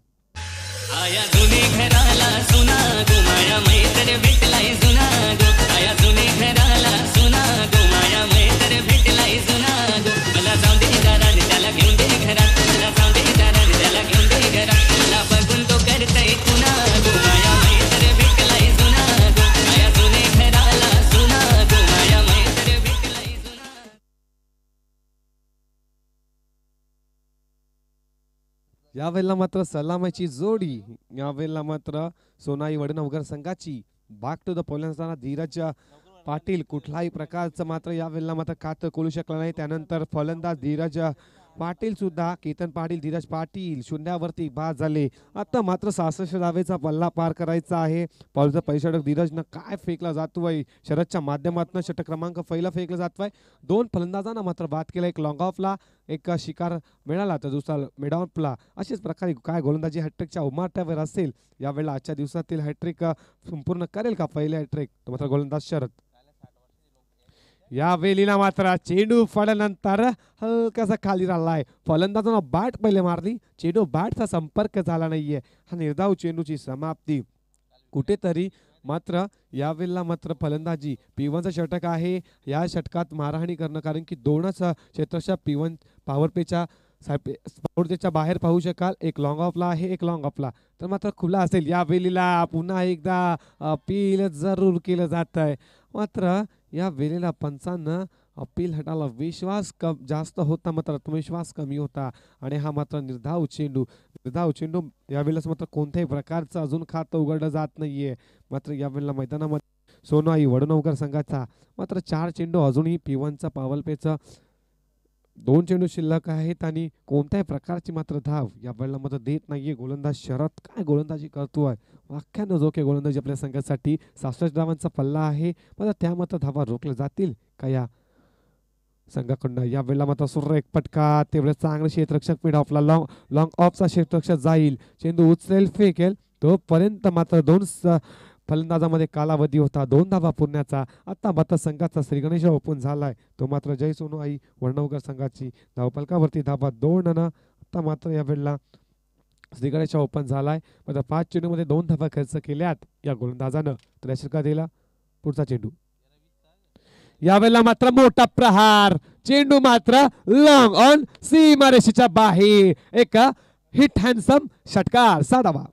यावेळेला मात्र सलामाची जोडी यावेळेला मात्र सोनाई वडनगर संघाची बाक टू द पोलंदाजांना धीरज पाटील कुठलाही प्रकारचं मात्र यावेळेला मात्र कात करू शकला नाही त्यानंतर फलंदाज धीरज पाटील सुद्धा केतन पाटील धीरज पाटील शून्यावरती बाद झाले आता मात्र सहासष्ट धावेचा पल्ला पार करायचा आहे पाऊलचा धीरज धीरजनं काय फेकला जातोय शरदच्या माध्यमातून षटक क्रमांक पहिला फेकला जातोय दोन फलंदाजांना मात्र बाद केला एक लॉंग ऑफला एक शिकार मिळाला तर दुसरा मेडॉनला अशाच प्रकारे काय गोलंदाजी हॅट्रिकच्या उमाट्यावर असेल यावेळेला आजच्या दिवसातील हॅट्रिक संपूर्ण करेल का पहिले हॅट्रिक मात्र गोलंदाज शरद या वेलीला मात्र चेंडू फळल्यानंतर हलकासा खाली आहे फलंदाजांना बॅट पहिले मारली चेंडू बॅटचा संपर्क झाला नाहीये हा निर्धाव चेंडूची समाप्ती कुठेतरी मात्र यावेळेला मात्र फलंदाजी पिवनचं षटक आहे या षटकात मारहाणी करणं कारण की दोनच क्षेत्रच्या पिवन पॉवर प्लेच्या स्पोर्टच्या बाहेर पाहू शकाल एक लॉंग ऑफला आहे एक लॉंग ऑफला तर मात्र खुला असेल या वेलीला पुन्हा एकदा अपील जरूर केलं जात आहे मात्र या वेळेला पंचांना अपील हटाला विश्वास कम जास्त होता मात्र आत्मविश्वास कमी होता आणि हा मात्र निर्धाव चेंडू निर्धाव चेंडू यावेळेस मात्र कोणत्याही प्रकारचं अजून खातं उघडलं जात नाहीये मात्र यावेळेला मैदानामध्ये सोनाई वडनवकर संघाचा मात्र चार चेंडू अजूनही पिवनचा पावलपेचा दोन चेंडू शिल्लक आहेत आणि कोणत्याही प्रकारची मात्र धाव या वेळेला मात्र देत नाहीये गोलंदाज शरद काय गोलंदाजी करतो आहे वाख्यानं की गोलंदाजी आपल्या संघासाठी सासष्ट धावांचा पल्ला आहे मात्र त्या मात्र धावा रोखल्या जातील का या संघाकडनं या वेळेला मात्र सुर एक पटका तेवढ्या चांगलं शेतरक्षक पिढ ऑफला लॉंग लॉंग ऑफचा शेतरक्षक जाईल चेंडू उचलेल फेकेल तोपर्यंत मात्र दोन फलंदाजामध्ये कालावधी होता दोन धावा पुरण्याचा आत्ता मात्र संघाचा श्रीगणेश ओपन झालाय तो मात्र जय सोनू आई वर्णवकर संघाची धावपलकावरती धाबा दोन आणि आत्ता मात्र या वेळेला श्रीगणेश ओपन झालाय मात्र पाच चेंडूमध्ये दोन धाबा खर्च केल्यात या गोलंदाजानं तर शिरका दिला पुढचा चेंडू यावेळेला मात्र मोठा प्रहार चेंडू मात्र लॉंग ऑन सीमारेषेच्या बाहेर एका हिट हँडसम षटकार साधावा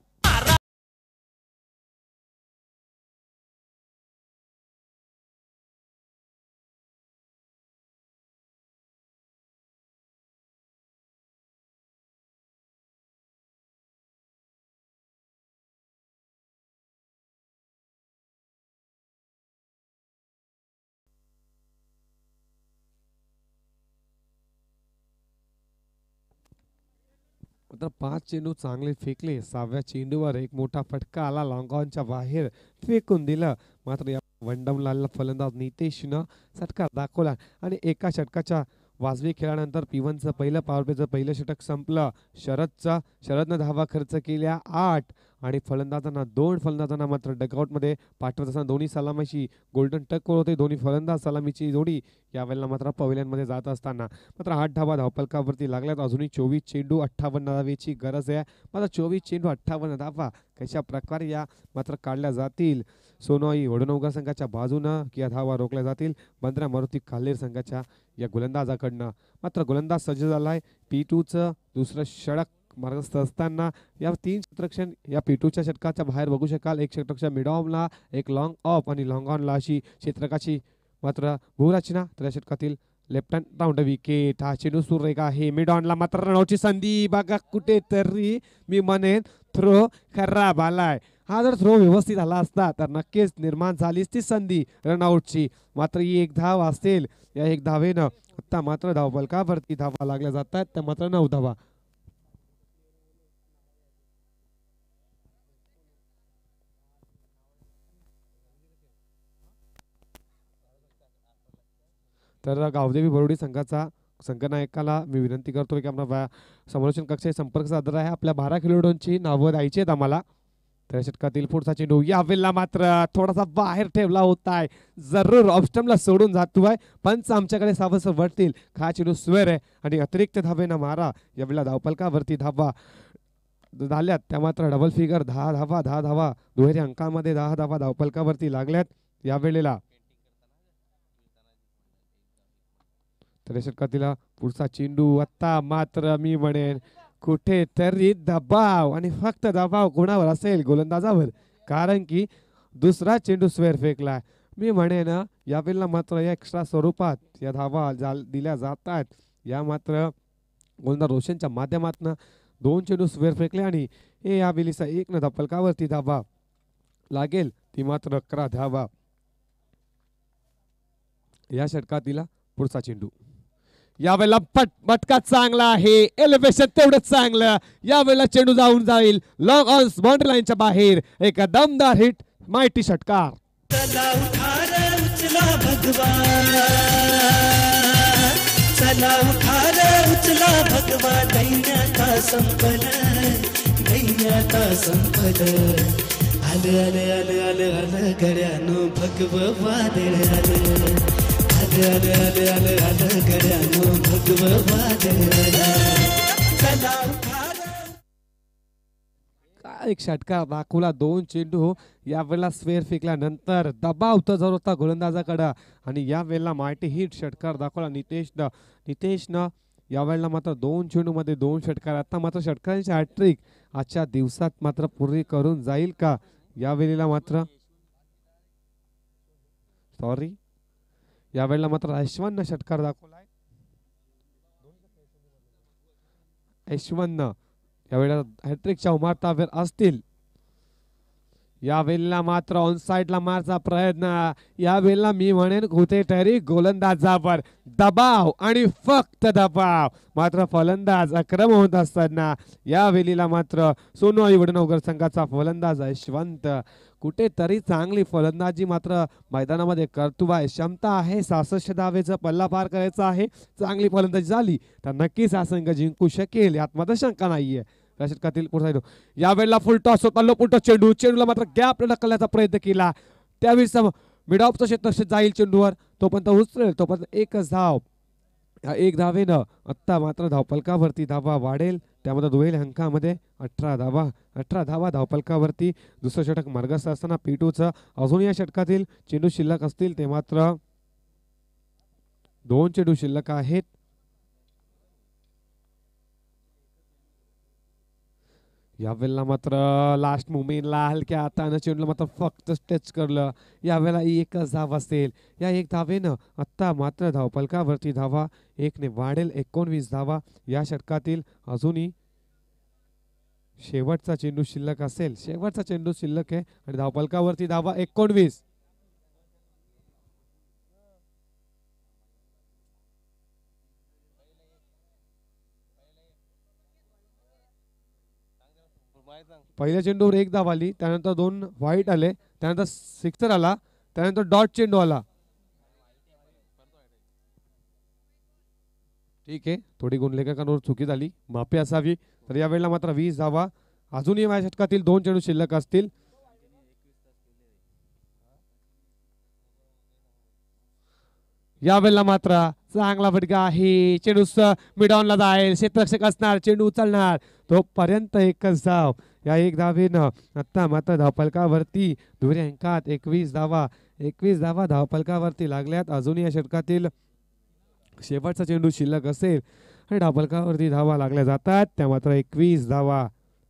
मात्र पाच चेंडू चांगले फेकले सहाव्या चेंडूवर एक मोठा फटका आला लॉंगॉनच्या बाहेर फेकून दिलं मात्र या वनडाऊन फलंदाज नितेशनं षटकार दाखवला आणि एका षटकाच्या वाजवी खेळानंतर पिवनचं पहिलं पावरपेचं पहिलं षटक संपलं शरदचा शरदनं धावा खर्च केल्या आठ आणि फलंदाजांना दोन फलंदाजांना मात्र डगआउटमध्ये पाठवत असताना दोन्ही सलामीची गोल्डन टक होते दोन्ही फलंदाज सलामीची जोडी यावेळेला मात्र पवल्यांमध्ये जात असताना मात्र आठ धावा धावपलकावरती लागल्यात अजूनही चोवीस चेंडू अठ्ठावन्न धावेची गरज आहे मात्र चोवीस चेंडू अठ्ठावन्न धावा कशा प्रकारे या मात्र काढल्या जातील सोनोई वडुनौगा संघाच्या बाजूनं या धावा रोखल्या जातील बंद्रा मारुती खालेर संघाच्या या गोलंदाजाकडनं मात्र गोलंदाज सज्ज झाला आहे पी टूचं दुसरं षडक मार्गस्थ असताना या तीन क्षेत्रक्षण या पीटूच्या षटकाच्या बाहेर बघू शकाल एक क्षेत्रक्षण मिडॉमला एक लाँग ऑफ आणि लॉंग ऑनला अशी क्षेत्रकाची मात्र भूरचना तर या षटकातील लेफ्ट हँड राऊंड विकेट हा चेंडू सुरेखा आहे ऑनला मात्र रनआउटची संधी बघा तरी मी म्हणेन थ्रो खराब आलाय हा जर थ्रो व्यवस्थित आला असता तर नक्कीच निर्माण झालीच ती संधी रनआउटची मात्र ही एक धाव असेल या एक धावेनं आता मात्र भरती धावा लागल्या जातात त्या मात्र नऊ धावा तर गावदेवी बरोडी संघाचा संघनायकाला मी विनंती करतो की आम्हाला समालोचन संपर्क साधला आहे आपल्या बारा खेळाडूंची नावं द्यायची आहेत आम्हाला तर षटकातील पुढचा चेंडू या वेळेला मात्र थोडासा बाहेर ठेवला होता आहे जरूर ऑप्स्टमला सोडून जातो आहे पंच आमच्याकडे सावस वाटतील खा चेंडू स्वेर आहे आणि अतिरिक्त ना मारा वेळेला धावपलकावरती धावा झाल्यात त्या मात्र डबल फिगर दहा धावा दहा धावा दुहेरी अंकामध्ये दहा धावा धावपलकावरती लागल्यात या वेळेला तर तिला पुढचा चेंडू आत्ता मात्र मी म्हणेन कुठेतरी दबाव आणि फक्त दबाव कोणावर असेल गोलंदाजावर कारण की दुसरा चेंडू स्वेअर फेकला मी म्हणेन या वेळेला मात्र या एक्स्ट्रा स्वरूपात या धावा दिल्या जात आहेत या मात्र गोलंदाज रोशनच्या माध्यमातून दोन चेंडू स्वेअर फेकले आणि हे या बिलीचा एक न पलकावरती धावा लागेल ती मात्र अकरा धावा या षटकात दिला पुढचा चेंडू यावेळेला पट मटका चांगला आहे एलिव्हेशन तेवढंच चांगलं यावेळेला चेंडू जाऊन जाईल लॉंग ऑन बाउंड्री लाईनच्या बाहेर एक दमदार हिट मायटी षटकार आले आले आले आले घड्यानो भगव भगवा आले काय एक षटका दाखवला दोन चेंडू यावेळेला स्वेअर फेकल्यानंतर दबाव जर होता गोलंदाजाकडं आणि यावेळेला मार्टी हिट षटकार दाखवला नितेश नितेशनं नितेशनं यावेळेला मात्र दोन मध्ये दोन षटकार आता मात्र षटकारांची हॅट्रिक आजच्या दिवसात मात्र पूर्ण करून जाईल का यावेळेला मात्र सॉरी यावेळेला मात्र ऐश्वान षटकार दाखवलाय आहे यावेळेला हॅट्रिकच्या उमारतावेर असतील या वेळेला मात्र ऑन साईडला मारचा प्रयत्न या वेळेला मी म्हणेन कुठेतरी गोलंदाजावर दबाव आणि फक्त दबाव मात्र फलंदाज अक्रम होत असताना या वेळेला मात्र सोनू वडनवकर संघाचा फलंदाज यशवंत कुठेतरी चांगली फलंदाजी मात्र मैदानामध्ये कर्तुब आहे क्षमता आहे सासष्ट दावेचा पल्ला पार करायचा आहे चांगली फलंदाजी झाली तर नक्कीच हा संघ जिंकू शकेल यात मात्र शंका नाहीये या षटकातील पुढचा येतो यावेळेला फुल टॉस होता फुल चेंडू चेंडूला मात्र गॅप ढकलण्याचा प्रयत्न केला त्यावेळेस मिड ऑफचं क्षेत्र जाईल चेंडूवर तोपर्यंत उचलेल तोपर्यंत एकच धाव एक धावेनं आत्ता मात्र धावपलकावरती धावा वाढेल त्यामध्ये दुहेल अंकामध्ये अठरा धावा अठरा धावा धावपलकावरती दुसरं षटक मार्गस्थ असताना पी टूचं अजून या षटकातील चेंडू शिल्लक असतील ते मात्र दोन चेंडू शिल्लक आहेत यावेळेला मात्र लास्ट मुमेंटला हलक्या हातानं चेंडूला मात्र फक्त टच करलं यावेळेला एकच धाव असेल या एक धावेनं आत्ता मात्र धावपलकावरती धावा एकने वाढेल एकोणवीस धावा या षटकातील अजूनही शेवटचा चेंडू शिल्लक असेल शेवटचा चेंडू शिल्लक आहे आणि धावपलकावरती धावा एकोणवीस पहिल्या चेंडूवर एक धाव आली त्यानंतर दोन व्हाईट आले त्यानंतर सिक्सर आला त्यानंतर डॉट चेंडू आला ठीक आहे थोडी गुणलेखकांवर चुकी झाली माफी असावी तर यावेळेला मात्र वीस धावा अजूनही माझ्या षटकातील दोन चेंडू शिल्लक असतील यावेळेला मात्र चांगला फटका आहे चेंडूस मिडॉनला जाईल क्षेत्ररक्षक असणार चेंडू उचलणार तोपर्यंत एकच धाव या एक धावेनं आता मात्र धावपलकावरती धुरे अंकात एकवीस धावा एकवीस धावा धावपलकावरती लागल्यात अजून या षटकातील शेवटचा चेंडू शिल्लक असेल आणि धावपलकावरती धावा लागल्या जातात त्या मात्र एकवीस धावा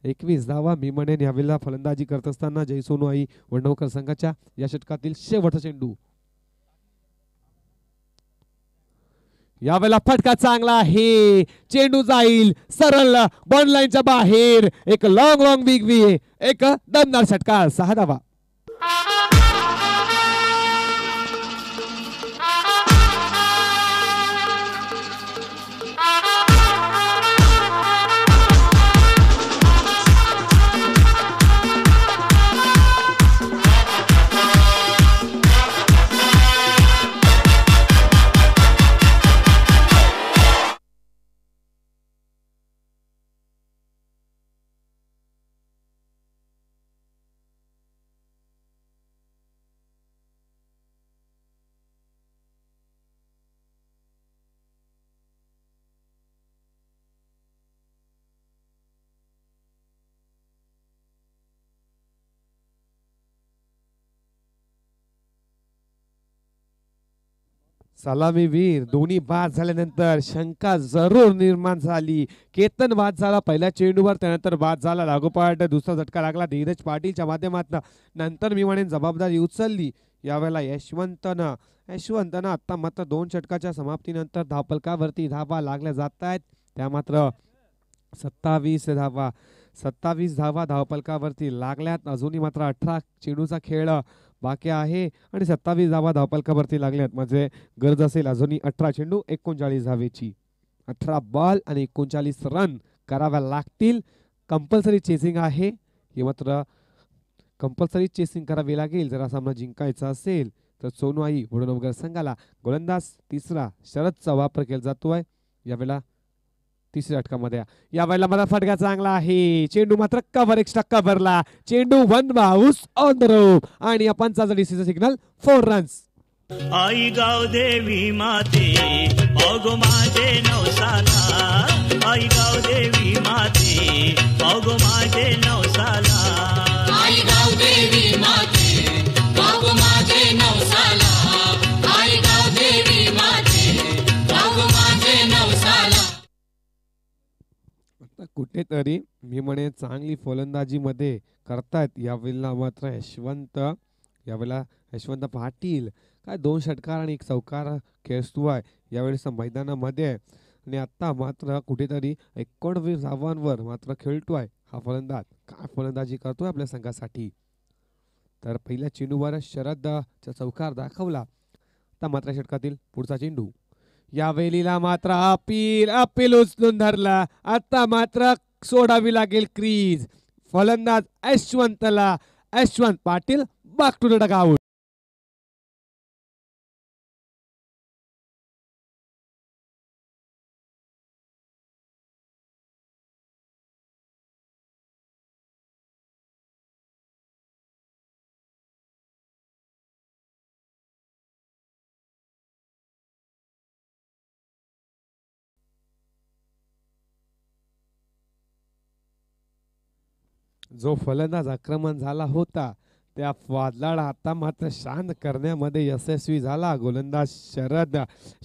एकवीस धावा मी म्हणेन यावेळेला फलंदाजी करत असताना जयसोनू आई वंडोकर संघाच्या या षटकातील शेवटचा चेंडू यावेळेला फटका चांगला आहे चेंडू जाईल सरळ बॉनलाईनच्या लाईनच्या बाहेर एक लॉंग लॉंग बिग वी एक दमदार षटकार सहा धावा वीर दोन्ही बाद झाल्यानंतर शंका जरूर निर्माण झाली केतन बाद झाला पहिल्या चेंडूवर त्यानंतर बाद झाला लागोपाठ दुसरा झटका लागला धीरज पाटीलच्या माध्यमातून नंतर मी म्हणेन जबाबदारी उचलली यावेळेला यशवंतनं यशवंतनं आत्ता मात्र दोन षटकाच्या समाप्तीनंतर धापलकावरती धावा लागल्या जात आहेत त्या मात्र सत्तावीस धावा सत्तावीस धावा धावपलकावरती लागल्यात अजूनही मात्र अठरा चेंडूचा खेळ बाकी आहे आणि सत्तावीस धावा धावपालकावरती लागल्यात म्हणजे गरज असेल अजूनही अठरा चेंडू एकोणचाळीस धावेची अठरा बॉल आणि एकोणचाळीस रन कराव्या लागतील कंपल्सरी चेसिंग आहे हे मात्र कंपल्सरी चेसिंग करावी लागेल जरा सामना जिंकायचा असेल तर सोनू आई वगैरे संघाला गोलंदाज तिसरा शरदचा वापर केला जातोय यावेळेला तिसऱ्या षटकामध्ये या बायला मला फटका चांगला आहे चेंडू मात्र कव्हर एक्स्ट्रा भरला चेंडू one bounce on the rope आणि या पंचाचा डीसीचा सिग्नल फोर रन्स आई गाव देवी माते अगो माझे नवसाला आई गाव देवी माते अगो माझे नवसाला आई गाव देवी माते कुठेतरी मी म्हणे चांगली फलंदाजीमध्ये करतायत यावेळेला मात्र यशवंत यावेळेला यशवंत पाटील काय दोन षटकार आणि एक चौकार खेळतो आहे यावेळेस मैदानामध्ये आणि आत्ता मात्र कुठेतरी एकोणवीस धावांवर मात्र खेळतो आहे हा फलंदाज काय फलंदाजी करतोय आपल्या संघासाठी तर पहिल्या चेंडूवर शरदचा चौकार दाखवला आता मात्र षटकातील पुढचा चेंडू या वेलीला मात्र अपील अपील उचलून धरला आता मात्र सोडावी लागेल क्रीज फलंदाज यशवंतला यशवंत पाटील बागटुडा गाऊन जो फलंदाज आक्रमण झाला होता त्या वादळाला आता मात्र शांत करण्यामध्ये यशस्वी झाला गोलंदाज शरद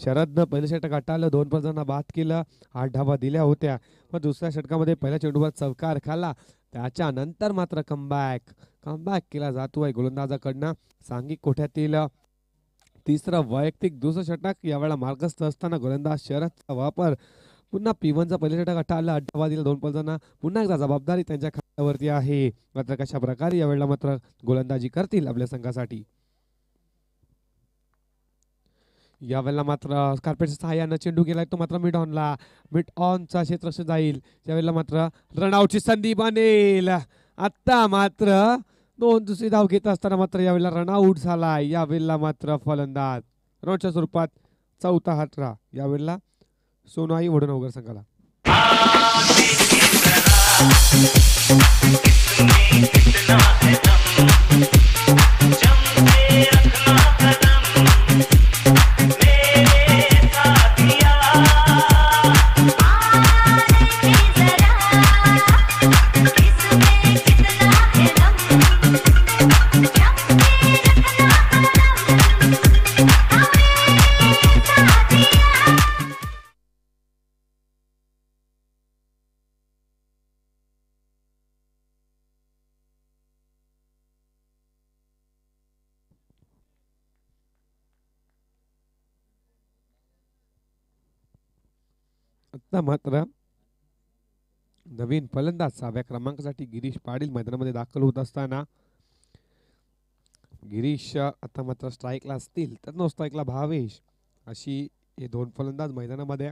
शरदनं पहिलं षटक आटालं दोन पंचांना बाद केलं आठ ढाबा दिल्या होत्या पण दुसऱ्या षटकामध्ये पहिल्या चेंडूवर चवकार खाला त्याच्यानंतर मात्र कमबॅक कमबॅक केला जातो आहे गोलंदाजाकडनं सांगिक कोठ्यातील तिसरं वैयक्तिक दुसरं षटक यावेळा मार्गस्थ असताना गोलंदाज शरदचा वापर पुन्हा पिवनचा पहिला षटक अठ्ठा आठ ढाबा दिला दोन पंचांना पुन्हा एकदा जबाबदारी त्यांच्या वरती आहे मात्र कशा प्रकारे यावेळेला मात्र गोलंदाजी करतील आपल्या संघासाठी यावेळेला मात्र कार्पेटच्या सहाय्यानं चेंडू गेला तो मात्र मिड ऑनला मिड ऑनचा क्षेत्र जाईल त्यावेळेला मात्र रनआउटची संधी बनेल आता मात्र दोन दुसरी धाव घेत असताना मात्र यावेळेला रनआउट झाला यावेळेला मात्र फलंदाज रनआउटच्या स्वरूपात चौथा हातरा यावेळेला सोनाई अवघड संघाला Enough, enough. आता मात्र नवीन फलंदाज सहाव्या क्रमांकासाठी गिरीश पाडील मैदानामध्ये दाखल होत असताना गिरीश आता मात्र स्ट्राईकला असतील तर नो स्ट्राईकला भावेश अशी हे दोन फलंदाज मैदानामध्ये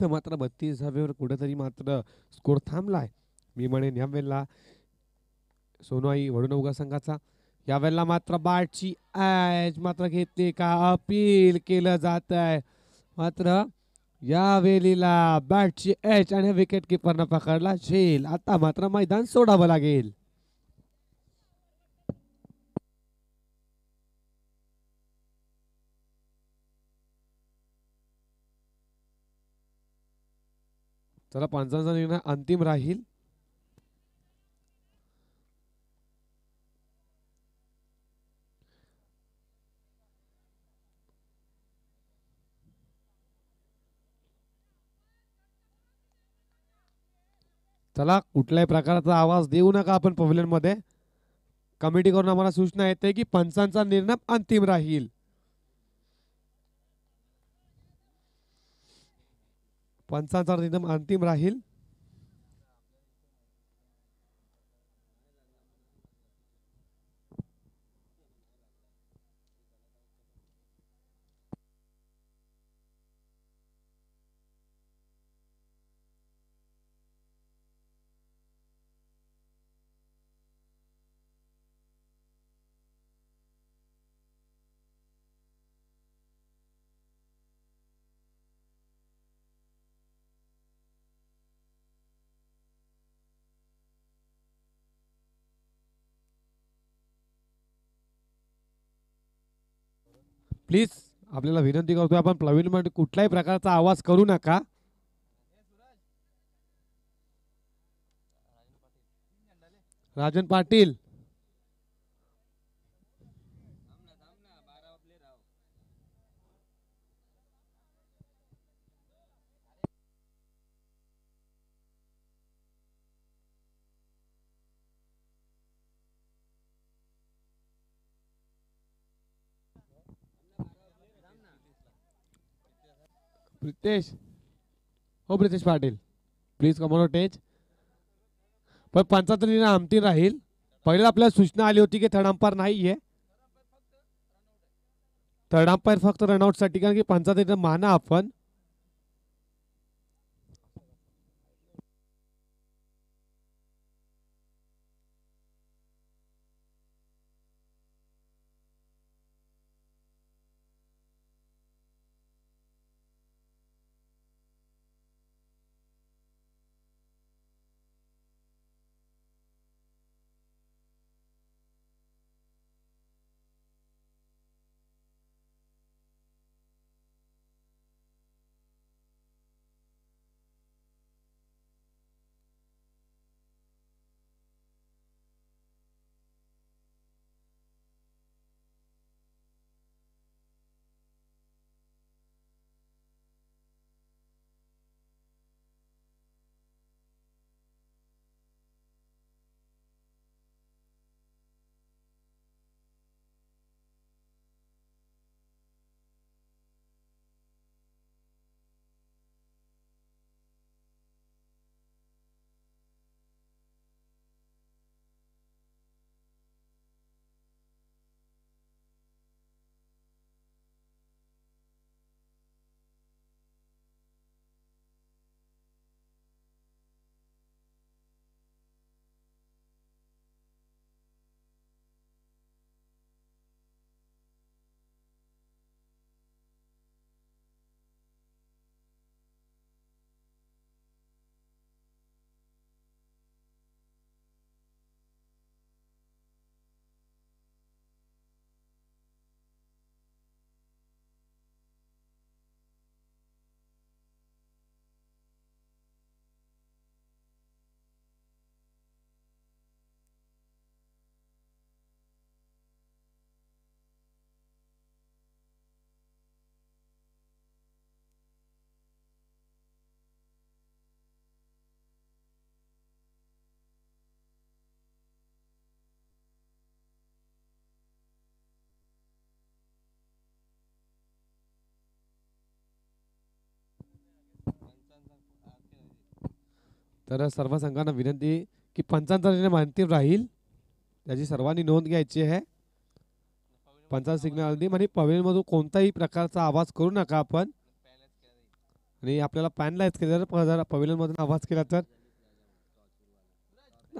तर मात्र बत्तीस धावेवर कुठेतरी मात्र स्कोर थांबलाय मी म्हणेन यावेळेला वडून वडुनौगा संघाचा यावेळेला मात्र बाटची ऍच मात्र घेतली का अपील केलं जात आहे मात्र या वेलीला बॅटची एच आणि विकेट किपरनं पकडला झेल आता मात्र मैदान सोडावं लागेल चला पांचांचा निर्णय अंतिम राहील चला कुठल्याही प्रकारचा आवाज देऊ नका आपण कमिटी करून आम्हाला सूचना येते की पंचांचा निर्णय अंतिम राहील पंचांचा निर्णय अंतिम राहील प्लीज आपल्याला विनंती करतोय आपण प्रवीण कुठल्याही प्रकारचा आवाज करू नका राजन पाटील तेज हो प्रितेश पाटील प्लीज कमोनो टेज पण पंचाहत्तर आमती राहील पहिले आपल्याला सूचना आली होती की थर्ड अंपायर नाही आहे थर्ड अंपायर फक्त रनआउटसाठी कारण की पंचाहत्तर माना आपण तर सर्व संघांना विनंती की पंचांचा अंतिम राहील त्याची सर्वांनी नोंद घ्यायची आहे पंचा सिग्नल दे आणि पवेलमधून कोणताही प्रकारचा आवाज करू नका आपण आणि आपल्याला पॅनलाइज केलं जर पवेलमधून आवाज केला तर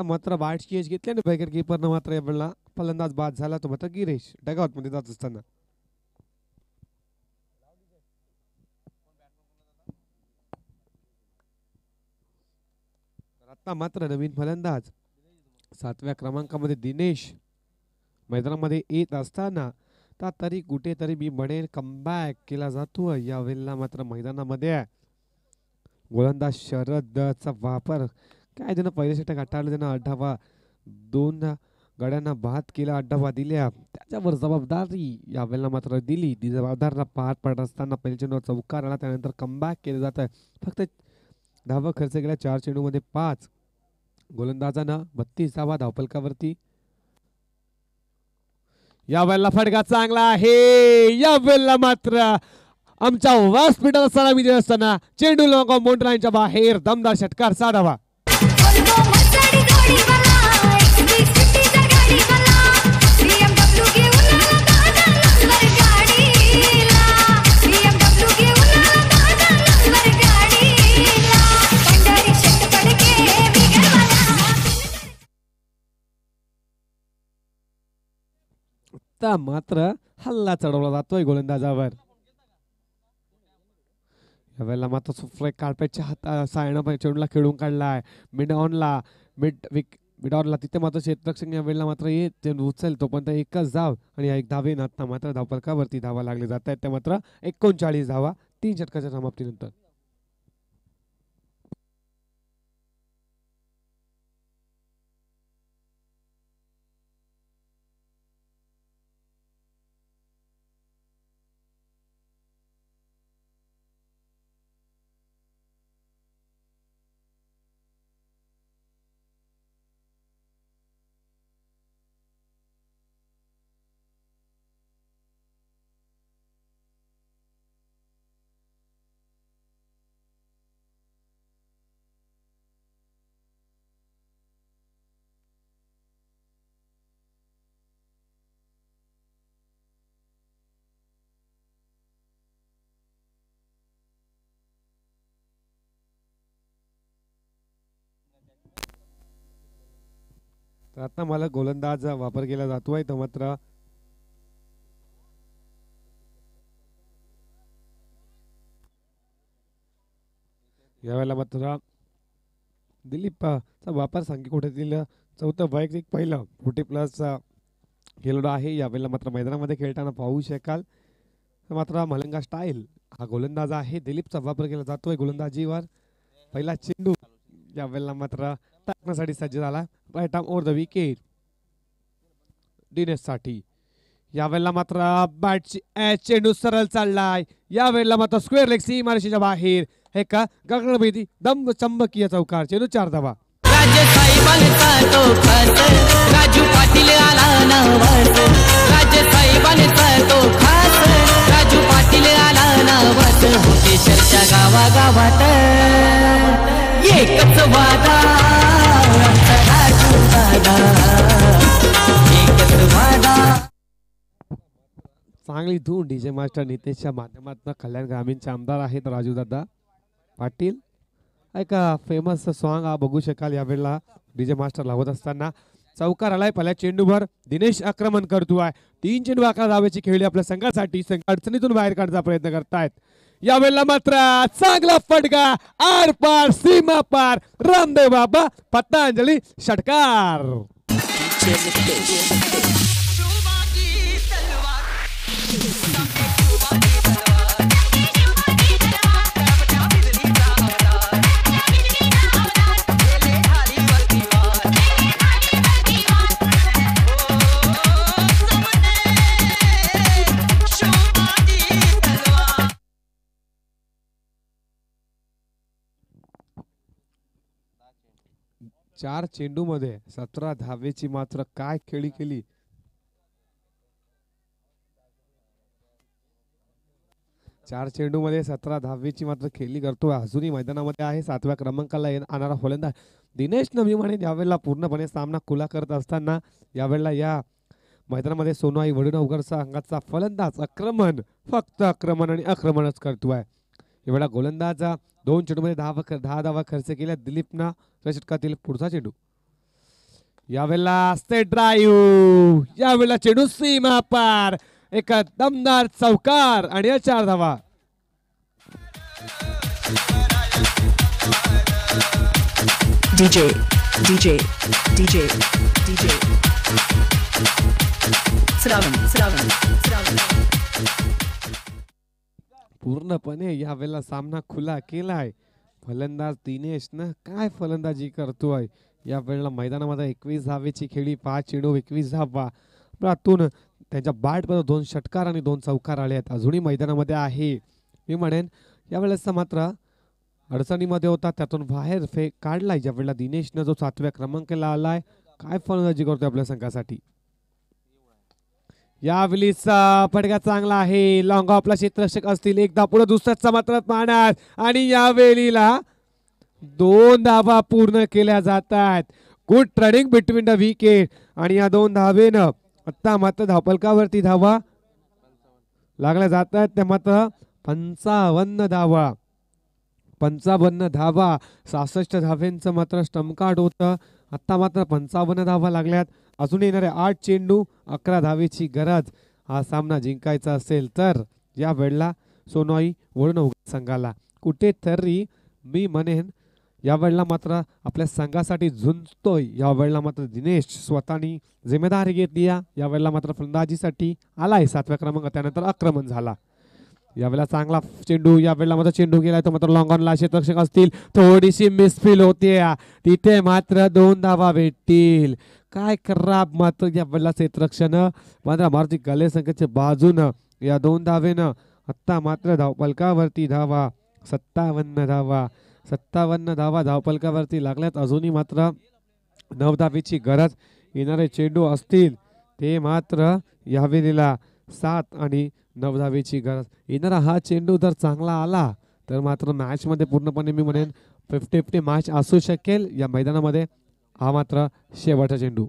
मात्र बॅट घेतली ना बॅकेट किपरनं मात्र वेळेला फलंदाज बाद झाला तो मात्र गिरीश डगावतमध्ये जात असताना आत्ता मात्र नवीन फलंदाज सातव्या क्रमांकामध्ये दिनेश मैदानामध्ये येत असताना तर तरी कुठेतरी मी म्हणेन कमबॅक केला जातो या वेळेला मात्र मैदानामध्ये गोलंदाज शरदचा वापर काय त्यानं पहिले षटक आठावलं त्यानं अड्डावा दोन गड्यांना भात केला अड्डावा दिल्या त्याच्यावर जबाबदारी या वेळेला मात्र दिली ती जबाबदारीला पार पडत असताना पहिल्या चेंडूवर चौकार आला त्यानंतर कमबॅक केलं जात फक्त धावा खर्च केला चार चेंडूमध्ये पाच गोलंदाजांना बत्तीस धावा धावपलकावरती या वेळेला फटका चांगला आहे या वेळेला मात्र आमच्या व्यासपीठाला असताना विजय असताना चेंडू लोक मोंडराईंच्या बाहेर दमदार षटकार साधावा आता मात्र हल्ला चढवला जातोय गोलंदाजावर यावेळेला मात्र सुफ्रे हातात हात सायणा चेंडूला खेळून काढलाय मिड ऑनला मिड विक मिड ऑनला तिथे मात्र या वेळेला मात्र ये चेंडू तो पण एकच धाव आणि एक धावे आता मात्र धावपलकावरती धावा लागले जात आहेत त्या मात्र एकोणचाळीस धावा तीन षटकाच्या समाप्तीनंतर आता मला गोलंदाज वापर केला जातो आहे तर मात्र यावेळेला मात्र दिलीपचा वापर कुठेतील चौथं वैयक्तिक पहिलं फोर्टी प्लस खेळाडू आहे यावेळेला मात्र मैदानामध्ये खेळताना पाहू शकाल मात्र मलंगा स्टाईल हा गोलंदाज आहे दिलीपचा वापर केला जातोय गोलंदाजीवर पहिला चेंडू यावेळेला मात्र टाकण्यासाठी सज्ज झाला बाय ओवर केर द विकेट दिनेशसाठी यावेळेला मात्र बॅटची एच चेंडू सरळ चाललाय यावेळेला मात्र स्क्वेअर लेग सी मारशीच्या बाहेर हे का गगनभेदी दम चंबकीय चौकार चेंडू चार धावा राजू पाटील आला नवस राजे तो राजू पाटील आला एकच वादा चांगली धून डीजे मास्टर नितेशच्या माध्यमातून कल्याण ग्रामीणचे आमदार आहेत राजू दादा पाटील ऐका फेमस सॉन्ग हा बघू शकाल यावेळेला डीजे मास्टर लावत असताना चौकार आलाय पहिल्या चेंडूवर दिनेश आक्रमण करतो आहे तीन चेंडू आकार धावेची खेळली आपल्या संघासाठी संघ अडचणीतून बाहेर काढण्याचा प्रयत्न करतायत यावेळेला मात्र चांगला फटका आर पार सीमा पार रामदेव बाबा अंजली षटकार चार चेंडूमध्ये सतरा धावेची मात्र काय खेळी केली चार चेंडूमध्ये सतरा दहावीची मात्र खेळी करतोय अजूनही मैदानामध्ये आहे सातव्या क्रमांकाला आणणारा फलंदाज दिनेश नवीमाने यावेळेला पूर्णपणे सामना खुला करत असताना यावेळेला या मैदानामध्ये वडून अवघडचा अंगाचा फलंदाज आक्रमण फक्त आक्रमण आणि आक्रमणच करतोय एवढा गोलंदाजा दोन चेंडूमध्ये दहा दहा धावा खर्च केल्या दिलीपना षटकातील पुढचा चेंडू यावेळेला असते ड्राईव्ह यावेळेला चेंडू सीमा पार एक दमदार चौकार आणि या चार धावा DJ DJ DJ DJ Shravan Shravan Shravan पूर्णपणे यावेळेला सामना खुला केला आहे फलंदाज दिनेशनं काय फलंदाजी करतोय वेळेला मैदानामध्ये एकवीस धावेची खेळी पाच चेंडू एकवीस धावा त्यातून त्यांच्या बॅटमध्ये दोन षटकार आणि दोन चौकार आले आहेत अजूनही मैदानामध्ये आहे मी म्हणेन यावेळेसचा मात्र अडचणीमध्ये होता त्यातून बाहेर फेक काढलाय ज्यावेळेला दिनेशनं जो सातव्या क्रमांकाला आलाय काय फलंदाजी करतोय आपल्या संघासाठी या यावेळीचा फटका चांगला आहे लॉंग ऑफला क्षेत्रक्षक असतील एकदा पुढे दुसऱ्याचा मात्र मारणार आणि या वेळीला दोन धावा पूर्ण केल्या जातात good trading between the wicket आणि या दोन धावेनं आत्ता मात्र धापलकावरती धावा लागल्या जातात त्या मात्र पंचावन्न धावा पंचावन्न धावा सहासष्ट धावेंचं मात्र स्टमकार्ड होतं आत्ता मात्र पंचावन्न धावा लागल्यात अजून येणारे आठ चेंडू अकरा धावेची गरज हा सामना जिंकायचा असेल तर या वेळेला सोनोई वळून संघाला कुठेतरी मी म्हणेन यावेळेला मात्र आपल्या संघासाठी झुंजतोय या वेळेला मात्र दिनेश स्वतःनी जिम्मेदारी घेतली या यावेळेला मात्र फलंदाजीसाठी आलाय सातव्या क्रमांक त्यानंतर आक्रमण झाला यावेळेला चांगला चेंडू या वेळेला मात्र चेंडू गेलाय तो मात्र लॉंग ऑनला क्षेत्रक्षक असतील थोडीशी मिसफील होते तिथे मात्र दोन धावा भेटतील काय खराब मात्र या वेळेला क्षेत्रक्षण मात्र मारुती गले संख्येच्या बाजून या दोन धावेनं आत्ता मात्र धावपलकावरती धावा सत्तावन्न धावा सत्तावन्न धावा धावपलकावरती लागल्यात अजूनही मात्र नऊ धावेची गरज येणारे चेंडू असतील ते मात्र यावेळेला सात आणि नवधावीची गरज येणारा हा चेंडू जर चांगला आला तर मात्र मॅचमध्ये पूर्णपणे मी म्हणेन फिफ्टी फिफ्टी मॅच असू शकेल या मैदानामध्ये हा मात्र शेवटचा चेंडू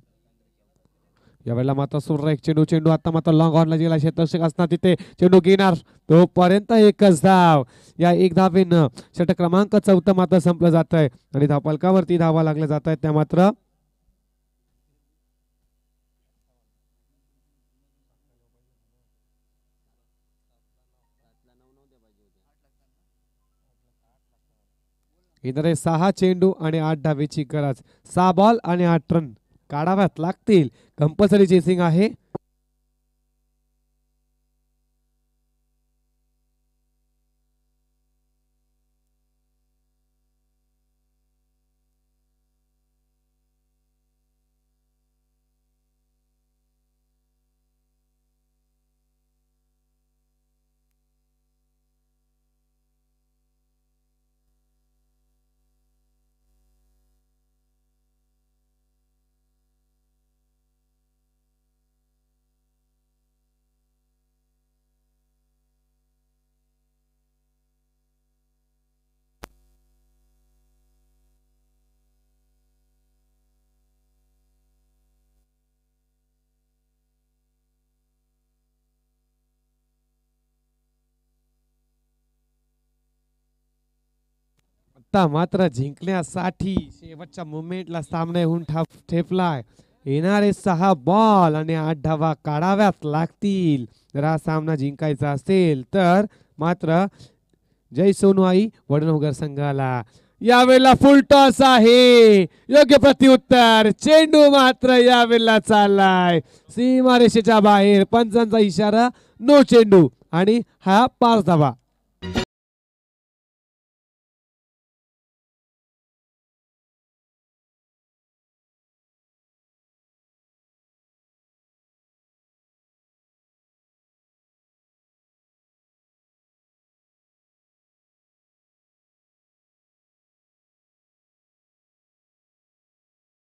यावेळेला मात्र सुर्र एक चेंडू चेंडू आता मात्र लॉंग ऑनला गेला क्षेत्रक्षक असणार तिथे चेंडू घेणार तोपर्यंत एकच धाव या एक धावेनं षटक क्रमांक चौथं मात्र संपलं जात आहे आणि धावपालकावरती धावा लागल्या जात आहेत त्या मात्र इंद्रे सहा चेंडू आणि आठ धावेची गरज सहा बॉल आणि आठ रन काढाव्यात लागतील कंपल्सरी चेसिंग आहे आता मात्र जिंकण्यासाठी शेवटच्या मुवमेंटला होऊन ठेपलाय येणारे सहा बॉल आणि आठ धावा काढाव्याच लागतील जर हा सामना जिंकायचा असेल तर मात्र जय सोनवाई वडनवगर संघाला यावेळेला फुल टॉस आहे योग्य प्रत्युत्तर चेंडू मात्र यावेळेला चाललाय सीमारेषेच्या बाहेर पंचांचा इशारा नो चेंडू आणि हा पाच धावा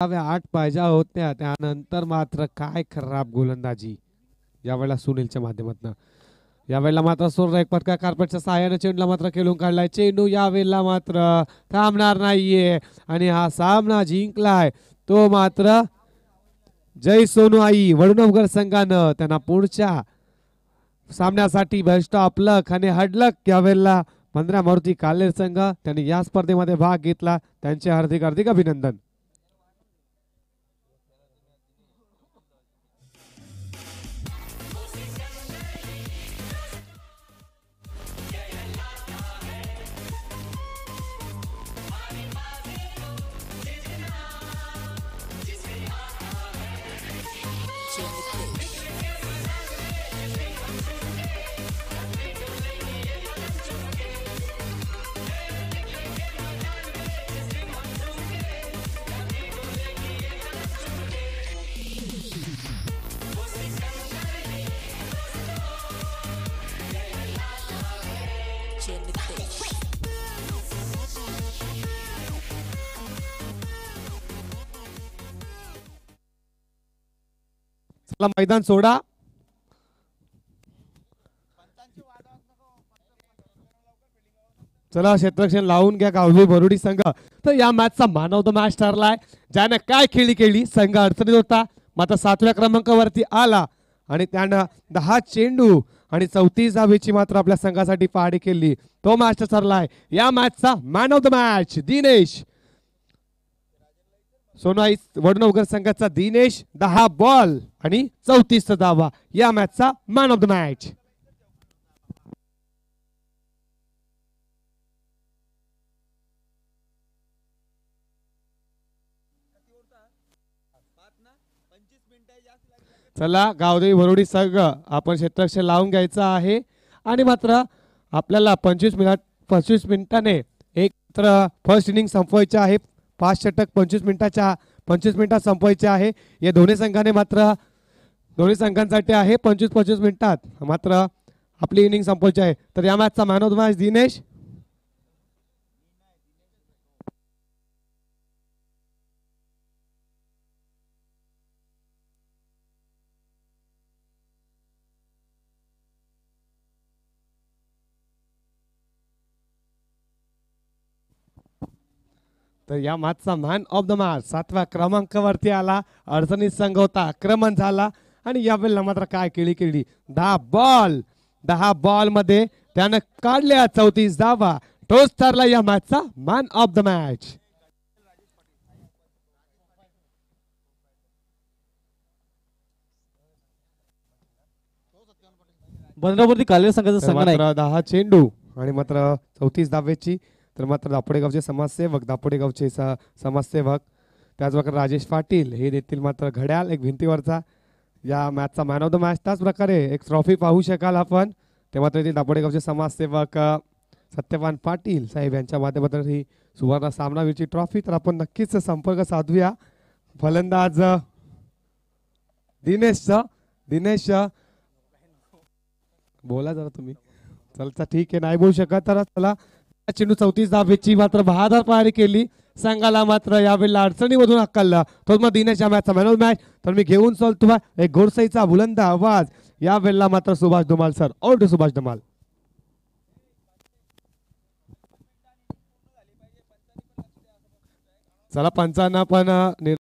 आठ पाहिजे होत्या त्यानंतर मात्र काय खराब गोलंदाजी यावेळेला सुनीलच्या माध्यमातून यावेळेला मात्र सोर एक पटका कार्पेटच्या सहाय्याने चेंडूला मात्र खेळून काढलाय चेंडू यावेळेला मात्र थांबणार नाहीये आणि हा सामना जिंकलाय तो मात्र जय सोनू आई वडुनगर संघानं त्यांना पुढच्या सामन्यासाठी भ्रष्ट अपलक आणि हडलक यावेळेला पंधरा मारुती कालेर संघ त्यांनी या स्पर्धेमध्ये भाग घेतला त्यांचे हार्दिक हार्दिक अभिनंदन मैदान सोडा चला क्षेत्रक्षण लावून घ्या गावली बरुडी संघ तर या मॅचचा मान ऑफ द मॅच ठरलाय ज्याने काय खेळी केली संघ अडचणीत होता मात्र सातव्या क्रमांकावरती आला आणि त्यानं दहा चेंडू आणि चौतीस धावेची मात्र आपल्या संघासाठी पहाडी केली तो मॅच ठरलाय या मॅचचा man of the match Dinesh Sonai Vadnavgar संघाचा दिनेश दहा बॉल आणि चौतीसचा धावा या मॅचचा मॅन ऑफ द मॅच चला गावदेवी वरुडी संघ आपण क्षेत्रक्ष लावून घ्यायचा आहे आणि मात्र आपल्याला पंचवीस मिनिट पंचवीस मिनिटाने एकत्र फर्स्ट इनिंग संपवायची आहे पाच षटक पंचवीस मिनिटाच्या पंचवीस मिनिटात संपवायचे आहे या दोन्ही संघाने मात्र दोन्ही संघांसाठी आहे पंचवीस पंचवीस मिनिटात मात्र आपली इनिंग संपवायची आहे तर या मॅचचा man of the match Dinesh तर या मॅचचा मॅन ऑफ द मॅच सातव्या क्रमांकावरती आला अडचणीत संघ होता आक्रमण झाला आणि या वेळेला मात्र काय केळी केली दहा बॉल दहा बॉल मध्ये त्यानं काढल्या चौतीस धावा टोस ठरला या मॅचचा मॅन ऑफ द मॅच बंदरावरती काल संघाचा संघ दहा चेंडू आणि मात्र चौतीस दहाव्याची तर मात्र दापोडेगावचे समाजसेवक दापोडेगावचे स समाजसेवक त्याचबरोबर राजेश पाटील हे देखील मात्र घड्याल एक भिंतीवरचा या मॅचचा मॅन ऑफ द मॅच त्याच प्रकारे एक ट्रॉफी पाहू शकाल आपण तेव्हा दापोडे दापोडेगावचे समाजसेवक सत्यवान पाटील साहेब यांच्या माध्यमातून ही सुवर्ण सामनावीरची ट्रॉफी तर आपण नक्कीच संपर्क साधूया फलंदाज दिनेश दिनेश बोला जरा तुम्ही चलता ठीक आहे नाही बोलू शकत तर चला चेंडू चौतीस धावेची मात्र बहादार पारी केली संघाला मात्र यावेळेला अडचणीमधून हक्कलला तो मग दिनेशच्या मॅचचा मॅन ऑफ मॅच तर मी घेऊन तुम्हा एक घोडसाईचा बुलंद आवाज यावेळेला मात्र Subhash Dhumal sir all to Subhash Dhumal चला पंचांना पण